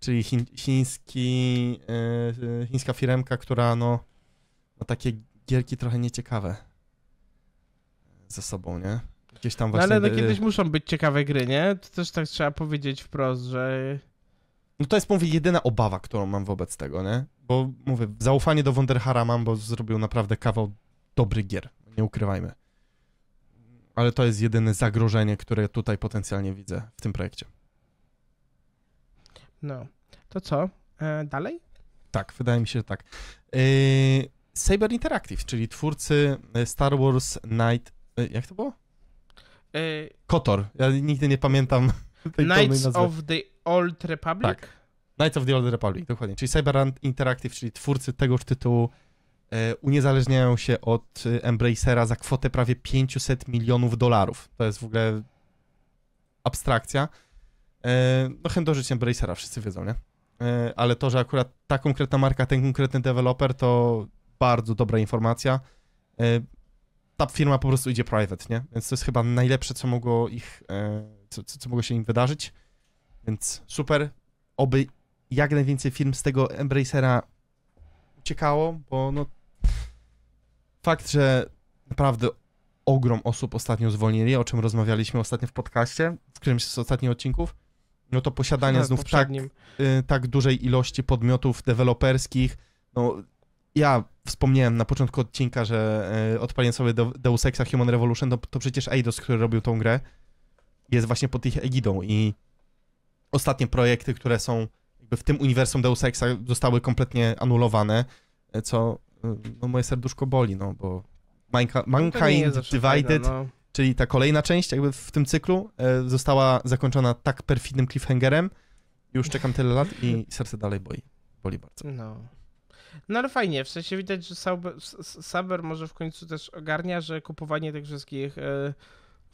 czyli chiński, e, e, chińska firmka, która no ma takie gierki trochę nieciekawe ze sobą, nie? Gdzieś tam no, właśnie... No ale no kiedyś muszą być ciekawe gry, nie? To też tak trzeba powiedzieć wprost, że... No to jest, mówię, jedyna obawa, którą mam wobec tego, nie? Bo mówię, zaufanie do Wonderhara mam, bo zrobił naprawdę kawał dobrych gier, nie ukrywajmy. Ale to jest jedyne zagrożenie, które tutaj potencjalnie widzę w tym projekcie. No, to co? E, dalej? Tak, wydaje mi się, że tak. E, Saber Interactive, czyli twórcy e, Star Wars Night... E, jak to było? E, Kotor. Ja nigdy nie pamiętam tej Knights of the Old Republic? Tak. Knights of the Old Republic, dokładnie. Czyli Cyberland Interactive, czyli twórcy tegoż tytułu, e, uniezależniają się od e, Embracera za kwotę prawie 500 milionów dolarów. To jest w ogóle abstrakcja. E, no chędożyć Embracera, wszyscy wiedzą, nie? E, ale to, że akurat ta konkretna marka, ten konkretny deweloper, to bardzo dobra informacja. E, ta firma po prostu idzie private, nie? Więc to jest chyba najlepsze, co mogło ich, e, co, co, co mogło się im wydarzyć. Więc super. Oby jak najwięcej film z tego Embracera uciekało, bo no fakt, że naprawdę ogrom osób ostatnio zwolnili, o czym rozmawialiśmy ostatnio w podcaście, w którymś z ostatnich odcinków, no to posiadanie znów tak, y, tak dużej ilości podmiotów deweloperskich, no ja wspomniałem na początku odcinka, że y, odpaliłem sobie De Deus Exa Human Revolution, to, to przecież Eidos, który robił tą grę, jest właśnie pod ich egidą i ostatnie projekty, które są w tym uniwersum Deus Exa zostały kompletnie anulowane, e, co e, no, moje serduszko boli, no bo no Mankind Divided, fajne, no. czyli ta kolejna część jakby w tym cyklu e, została zakończona tak perfidnym cliffhangerem. Już czekam tyle lat i serce dalej boli, boli bardzo. No. No ale fajnie, w sensie widać, że Saber, Saber może w końcu też ogarnia, że kupowanie tych wszystkich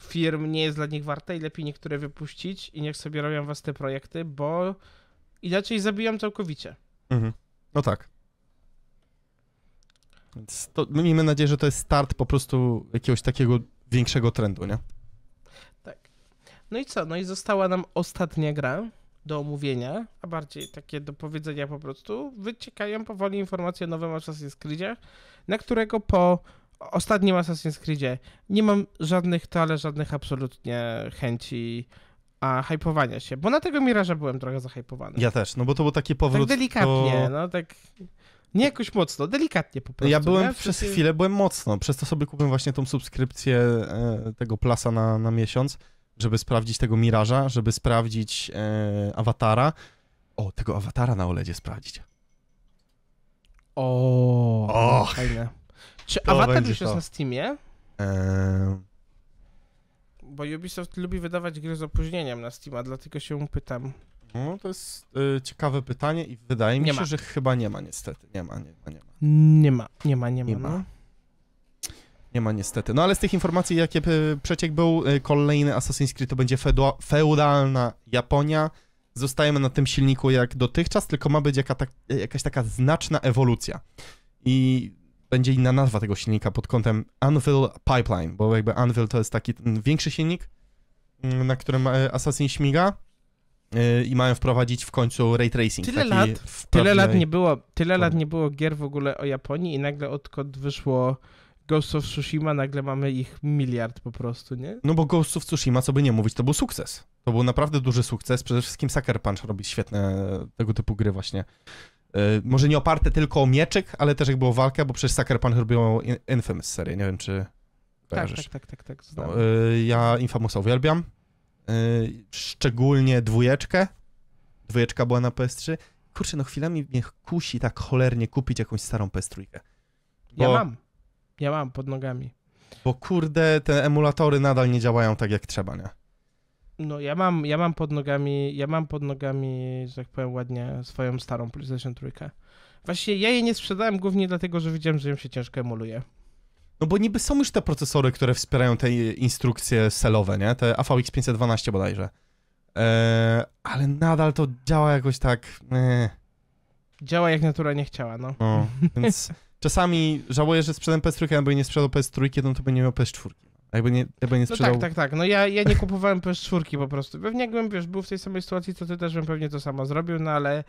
firm nie jest dla nich warte i lepiej niektóre wypuścić i niech sobie robią was te projekty, bo inaczej zabijam całkowicie. Mhm. No tak. Więc to, my miejmy nadzieję, że to jest start po prostu jakiegoś takiego większego trendu, nie? Tak. No i co? No i została nam ostatnia gra do omówienia, a bardziej takie do powiedzenia po prostu. Wyciekają powoli informacje o nowym Assassin's Creedzie, na którego po ostatnim Assassin's Creedzie nie mam żadnych to, ale żadnych absolutnie chęci a hypowania się, bo na tego Miraża byłem trochę zahypowany. Ja też, no bo to był taki powrót. Tak delikatnie, to... no tak... Nie jakoś mocno, delikatnie po prostu. Ja byłem przez chwilę byłem mocno, przez to sobie kupiłem właśnie tą subskrypcję e, tego plasa na, na miesiąc, żeby sprawdzić tego Miraża, żeby sprawdzić e, awatara. O, tego awatara na OLEDzie sprawdzić. O, o fajne. Czy Avatar już to. jest na Steamie? Eee... Bo Ubisoft lubi wydawać gry z opóźnieniem na Steama, dlatego się pytam. No to jest y, ciekawe pytanie i wydaje mi nie się, ma. że chyba nie ma niestety. Nie ma, nie ma, nie ma. Nie ma, nie ma, nie ma. Nie ma. No. Nie ma niestety. No ale z tych informacji, jakie y, przeciek był, y, kolejny Assassin's Creed to będzie feudalna Japonia. Zostajemy na tym silniku jak dotychczas, tylko ma być jaka ta, jakaś taka znaczna ewolucja. I będzie inna nazwa tego silnika pod kątem Anvil Pipeline, bo jakby Anvil to jest taki większy silnik, mm, na którym e, Assassin śmiga e, i mają wprowadzić w końcu ray tracing. Tyle, lat, wprawny... tyle lat nie było, tyle lat nie było gier w ogóle o Japonii i nagle odkąd wyszło Ghost of Tsushima, nagle mamy ich miliard po prostu, nie? No bo Ghost of Tsushima, co by nie mówić, to był sukces. To był naprawdę duży sukces. Przede wszystkim Sucker Punch robi świetne tego typu gry właśnie. E, może nie oparte tylko o mieczyk, ale też jak było walka, bo przecież Sucker Punch robią Infamous serię, nie wiem czy tak, kojarzysz. Tak, tak, tak, tak, tak no, e, ja Infamousa uwielbiam, e, szczególnie dwójeczkę, dwójeczka była na PS3. Kurczę, no chwilami mnie kusi tak cholernie kupić jakąś starą PS3. Bo... Ja mam, ja mam pod nogami. Bo kurde, te emulatory nadal nie działają tak jak trzeba, nie? No ja mam, ja mam pod nogami, ja mam pod nogami, że tak powiem ładnie, swoją starą PlayStation 3. Właśnie ja jej nie sprzedałem głównie dlatego, że widziałem, że ją się ciężko emuluje. No bo niby są już te procesory, które wspierają te instrukcje celowe, nie? Te AVX 512 bodajże. Eee, ale nadal to działa jakoś tak... Eee. Działa jak natura nie chciała, no. no więc czasami żałuję, że sprzedałem PS3, bo jej nie sprzedał PS3, to by nie miał PS4. Jakby nie, jakby nie no sprzedał. No tak, tak, tak. No ja, ja nie kupowałem PS4 po prostu. Pewnie jakbym, wiesz, był w tej samej sytuacji, to ty też bym pewnie to samo zrobił, no ale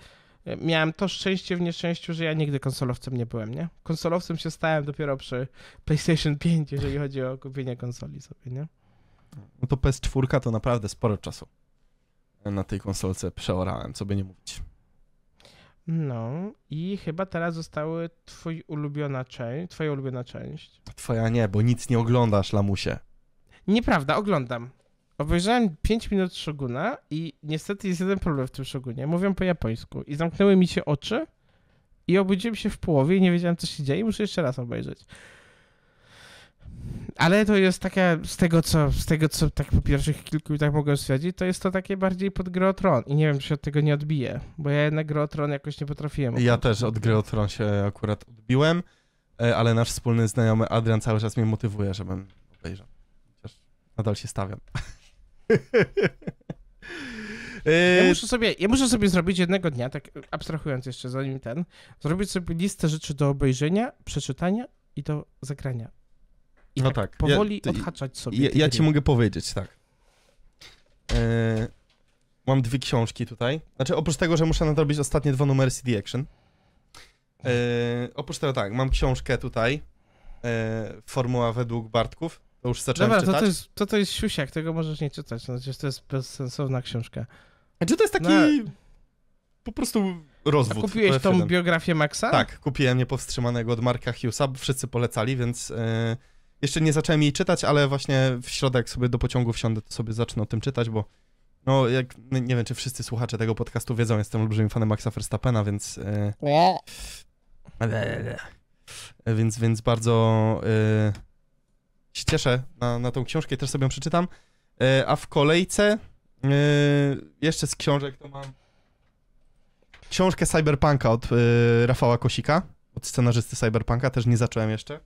e, miałem to szczęście w nieszczęściu, że ja nigdy konsolowcem nie byłem, nie? Konsolowcem się stałem dopiero przy PlayStation 5, jeżeli chodzi o kupienie konsoli sobie, nie? No to PS4 to naprawdę sporo czasu na tej konsolce przeorałem, co by nie mówić. No i chyba teraz zostały twój ulubiona część, twoja ulubiona część. Twoja nie, bo nic nie oglądasz, lamusie. Nieprawda, oglądam. Obejrzałem 5 minut Shoguna i niestety jest jeden problem w tym Shogunie. Mówią po japońsku i zamknęły mi się oczy i obudziłem się w połowie i nie wiedziałem, co się dzieje i muszę jeszcze raz obejrzeć. Ale to jest taka, z tego co, z tego co tak po pierwszych kilku tak mogłem stwierdzić, to jest to takie bardziej pod grę Tron. I nie wiem, czy się od tego nie odbije, bo ja na grę Tron jakoś nie potrafiłem. Ja też od gry Tron się akurat odbiłem, e, ale nasz wspólny znajomy Adrian cały czas mnie motywuje, żebym obejrzał. Chociaż nadal się stawiam. E, ja muszę, sobie, ja muszę sobie zrobić jednego dnia, tak abstrahując jeszcze, zanim ten, zrobić sobie listę rzeczy do obejrzenia, przeczytania i do zagrania. I no tak, tak. powoli ja, odhaczać sobie. Ja, ja ci mogę powiedzieć, tak. E, mam dwie książki tutaj. Znaczy, oprócz tego, że muszę nadrobić ostatnie dwa numery CD Action. E, oprócz tego, tak, mam książkę tutaj. E, Formuła według Bartków. To już zacząłem Dobra, czytać. To, to, jest, to to jest siusiak, tego możesz nie czytać. No, to jest bezsensowna książka. Znaczy, to jest taki no. po prostu rozwód. A kupiłeś tą biografię Maxa? Tak, kupiłem Niepowstrzymanego od Marka Hughesa. Wszyscy polecali, więc... E, jeszcze nie zacząłem jej czytać, ale właśnie w środę, jak sobie do pociągu wsiądę, to sobie zacznę o tym czytać, bo no, jak, no, nie wiem, czy wszyscy słuchacze tego podcastu wiedzą, jestem olbrzymim fanem Maxa Verstappena, więc... Yy, więc, więc bardzo yy, się cieszę na, na tą książkę i też sobie ją przeczytam. Yy, a w kolejce y, jeszcze z książek to mam książkę Cyberpunka od y, Rafała Kosika, od scenarzysty Cyberpunka, też nie zacząłem jeszcze.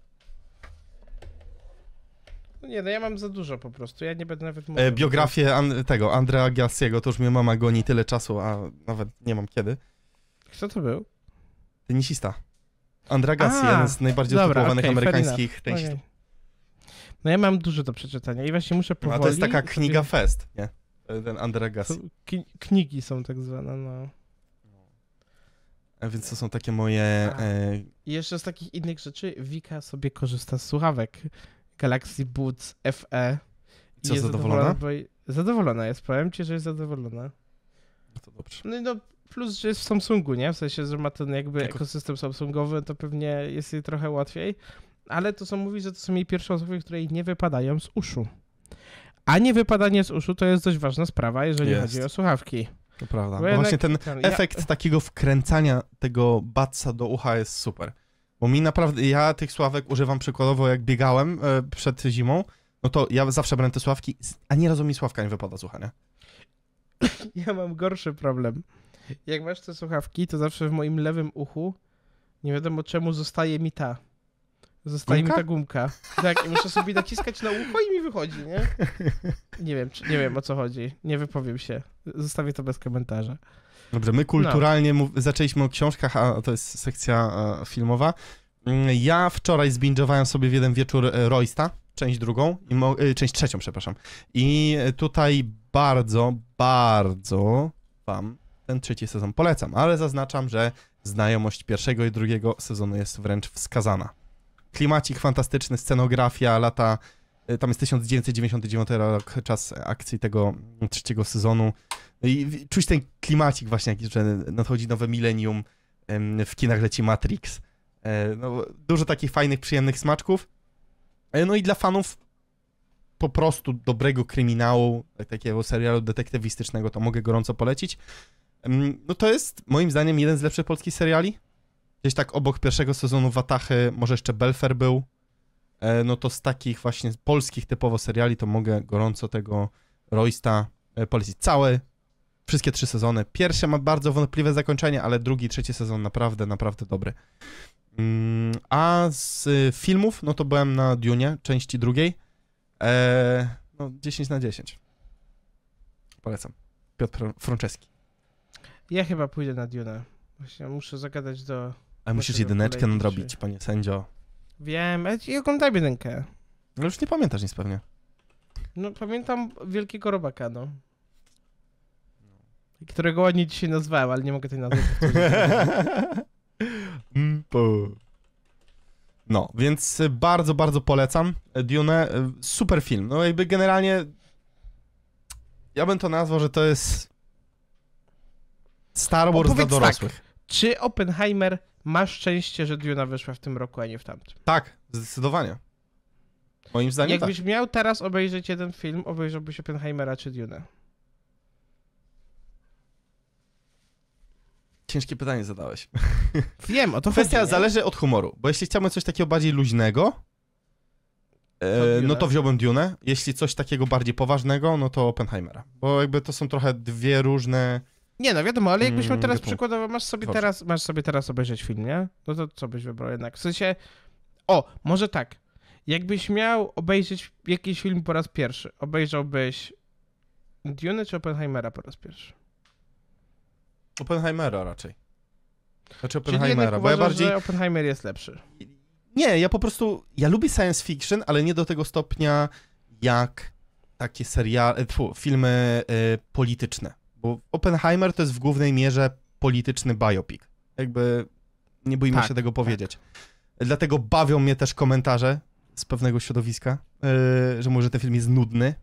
No nie, no ja mam za dużo po prostu, ja nie będę nawet mówił. E, biografię an tego, Andrea Gassiego, to już mnie mama goni tyle czasu, a nawet nie mam kiedy. Kto to był? Tenisista. Andrea Gassi, jeden z najbardziej dobra, okay, amerykańskich tenisistów. Okay. No ja mam dużo do przeczytania i właśnie muszę powoli... No, a to jest taka kniga sobie... fest, nie? Ten Andrea Gassi. knigi są tak zwane, no. A e, więc to są takie moje. E... I jeszcze z takich innych rzeczy Wika sobie korzysta z słuchawek, Galaxy Boots FE. I co, jest zadowolona? zadowolona? Bo... zadowolona jest, powiem ci, że jest zadowolona. No to dobrze. No i no, plus, że jest w Samsungu, nie? W sensie, że ma ten jakby jako... ekosystem Samsungowy, to pewnie jest jej trochę łatwiej. Ale to, co mówi, że to są jej pierwsze osoby, które jej nie wypadają z uszu. A nie wypadanie z uszu to jest dość ważna sprawa, jeżeli jest. chodzi o słuchawki. To prawda. Bo, Bo jednak... właśnie ten, efekt ja... takiego wkręcania tego batsa do ucha jest super. Bo mi naprawdę, ja tych sławek używam przykładowo, jak biegałem e, przed zimą, no to ja zawsze brałem te sławki, a razu mi sławka nie wypada, słuchanie. Ja mam gorszy problem. Jak masz te słuchawki, to zawsze w moim lewym uchu nie wiadomo czemu zostaje mi ta. Zostaje gumka? mi ta gumka. Tak, i muszę sobie naciskać na ucho i mi wychodzi, nie? Nie wiem, czy, nie wiem o co chodzi. Nie wypowiem się. Zostawię to bez komentarza. Dobrze, my no. kulturalnie no. zaczęliśmy o książkach, a to jest sekcja e, filmowa. Mm, ja wczoraj zbingowałem sobie w jeden wieczór e, Roysta, część drugą, i e, część trzecią, przepraszam. I tutaj bardzo, bardzo wam ten trzeci sezon polecam, ale zaznaczam, że znajomość pierwszego i drugiego sezonu jest wręcz wskazana. Klimacik fantastyczny, scenografia, lata... Tam jest 1999 rok, czas akcji tego mm, trzeciego sezonu. No I czuć ten klimacik właśnie, jak że nadchodzi nowe milenium, w kinach leci Matrix. E, no, dużo takich fajnych, przyjemnych smaczków. E, no i dla fanów po prostu dobrego kryminału, e, takiego serialu detektywistycznego, to mogę gorąco polecić. No to jest moim zdaniem jeden z lepszych polskich seriali. Gdzieś tak obok pierwszego sezonu Watachy, może jeszcze Belfer był. No to z takich właśnie polskich typowo seriali to mogę gorąco tego Roysta polecić. Cały wszystkie trzy sezony. Pierwszy ma bardzo wątpliwe zakończenie, ale drugi, trzeci sezon naprawdę, naprawdę dobry. Mm, a z y, filmów, no to byłem na Dune, części drugiej. Eee, no 10 na 10. Polecam. Piotr Franceski. Ja chyba pójdę na Dune. Właśnie muszę zagadać do... Ale musisz jedyneczkę nadrobić, czy... panie sędzio. Wiem, i oglądaj oglądam jedynkę. No już nie pamiętasz nic pewnie. No pamiętam Wielkiego Robaka, no którego ładnie dzisiaj nazwałem, ale nie mogę tej nazwy mm, No, więc y, bardzo, bardzo polecam y, Dune. Y, super film. No jakby generalnie ja bym to nazwał, że to jest Star Wars dla tak, dorosłych. Tak, czy Oppenheimer ma szczęście, że Dune wyszła w tym roku, a nie w tamtym? Tak, zdecydowanie. Moim zdaniem Jakbyś tak. miał teraz obejrzeć jeden film, obejrzałbyś Oppenheimera czy Dune? Ciężkie pytanie zadałeś. Wiem, o to Kwestia chodzi, zależy od humoru, bo jeśli chciałbym coś takiego bardziej luźnego, e, no to wziąłbym Dune. Jeśli coś takiego bardziej poważnego, no to Oppenheimera. Bo jakby to są trochę dwie różne... Nie no, wiadomo, ale jakbyśmy mm, teraz przykładowo, masz sobie teraz, masz sobie teraz obejrzeć film, nie? No to co byś wybrał jednak? W sensie, o, może tak. Jakbyś miał obejrzeć jakiś film po raz pierwszy, obejrzałbyś Dune czy Oppenheimera po raz pierwszy? Oppenheimera raczej. Znaczy Oppenheimera, bo ja bardziej... Że Oppenheimer jest lepszy. Nie, ja po prostu, ja lubię science fiction, ale nie do tego stopnia jak takie seriale, tfu, filmy y, polityczne. Bo Oppenheimer to jest w głównej mierze polityczny biopic. Jakby nie bójmy tak, się tego tak. powiedzieć. Tak. Dlatego bawią mnie też komentarze z pewnego środowiska, y, że może ten film jest nudny,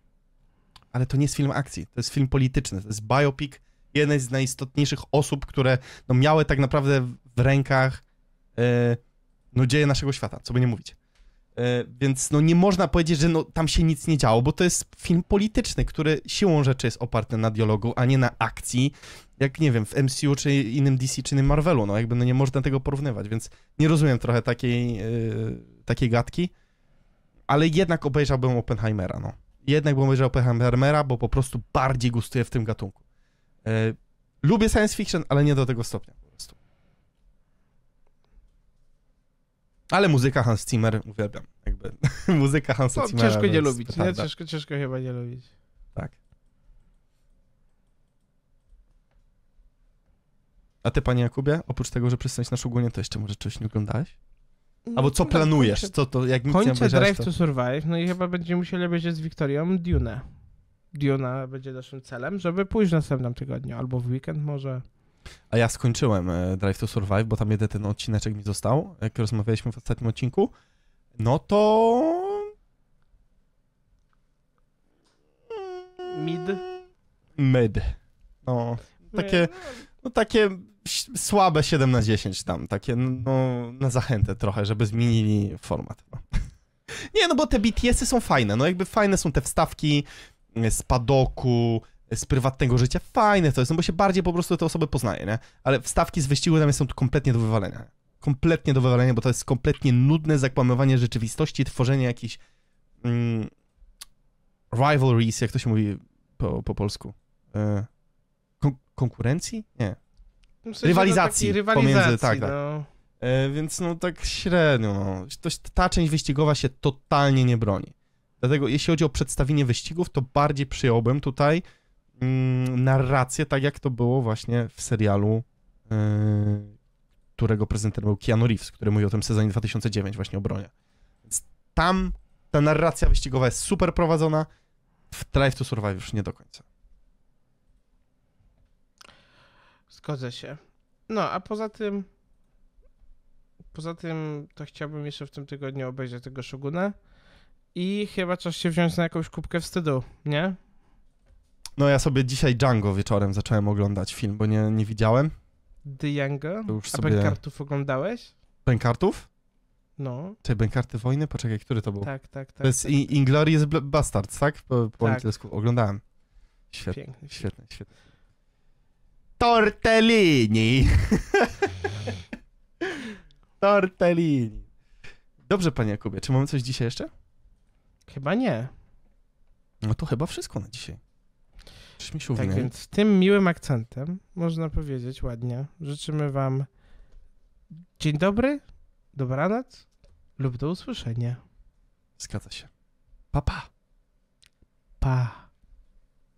ale to nie jest film akcji, to jest film polityczny, to jest biopic jednej z najistotniejszych osób, które no, miały tak naprawdę w rękach e, no, dzieje naszego świata, co by nie mówić. E, więc no, nie można powiedzieć, że no, tam się nic nie działo, bo to jest film polityczny, który siłą rzeczy jest oparty na dialogu, a nie na akcji, jak nie wiem, w MCU czy innym DC czy innym Marvelu. No jakby no, nie można tego porównywać, więc nie rozumiem trochę takiej, yy, takiej gadki. Ale jednak obejrzałbym Oppenheimera, no. Jednak bym obejrzał Oppenheimera, bo po prostu bardziej gustuję w tym gatunku. E, lubię science fiction, ale nie do tego stopnia po prostu. Ale muzyka Hans Zimmer uwielbiam. Jakby. muzyka Hansa no, Zimmera. Ciężko nie lubić, nie? Ciężko, ciężko chyba nie lubić. Tak. A ty, panie Jakubie, oprócz tego, że przystać na szugunie, to jeszcze może czegoś nie oglądałeś? Mm, Albo co no, planujesz? Kończę, co to, jak nic kończę nie Drive to... to Survive, no i chyba będziemy musieli obejrzeć z Wiktorią Dune. Duna będzie naszym celem, żeby pójść w następnym tygodniu albo w weekend może. A ja skończyłem e, Drive to Survive, bo tam jeden ten odcineczek mi został, jak rozmawialiśmy w ostatnim odcinku. No to... Mid? Mid. No, takie, no, takie słabe 7 na 10 tam, takie no, na zachętę trochę, żeby zmienili format. No. Nie, no bo te BTS-y są fajne, no jakby fajne są te wstawki, z e, padoku, e, z prywatnego życia, fajne to jest, no bo się bardziej po prostu te osoby poznaje, nie? Ale wstawki z wyścigu tam są kompletnie do wywalenia. Kompletnie do wywalenia, bo to jest kompletnie nudne zakłamywanie rzeczywistości, tworzenie jakichś mm, rivalries, jak to się mówi po, po polsku. E, kon konkurencji? Nie. No, rywalizacji, rywalizacji pomiędzy, tak, tak. No. E, więc no tak średnio, no. Ta część wyścigowa się totalnie nie broni. Dlatego jeśli chodzi o przedstawienie wyścigów, to bardziej przyjąłbym tutaj mm, narrację, tak jak to było właśnie w serialu, yy, którego prezenterem był Keanu Reeves, który mówił o tym sezonie 2009 właśnie o bronie. Więc tam ta narracja wyścigowa jest super prowadzona, w Drive to Survive już nie do końca. Zgodzę się. No, a poza tym poza tym to chciałbym jeszcze w tym tygodniu obejrzeć tego Shoguna i chyba czas się wziąć na jakąś kubkę wstydu, nie? No ja sobie dzisiaj Django wieczorem zacząłem oglądać film, bo nie, nie widziałem. Django? już sobie... A Benkartów oglądałeś? Benkartów? No. Czy Benkarty Wojny? Poczekaj, który to był? Tak, tak, tak. To jest tak. tak. Inglorious Bastards, tak? Po, po tak. angielsku oglądałem. Świetnie, Piękny. świetnie, świetnie. Tortellini! Tortellini. Dobrze, panie Jakubie, czy mamy coś dzisiaj jeszcze? Chyba nie. No to chyba wszystko na dzisiaj. Śmieszównie. Tak więc tym miłym akcentem można powiedzieć ładnie. Życzymy wam dzień dobry, dobranoc lub do usłyszenia. Zgadza się. Pa, pa. Pa.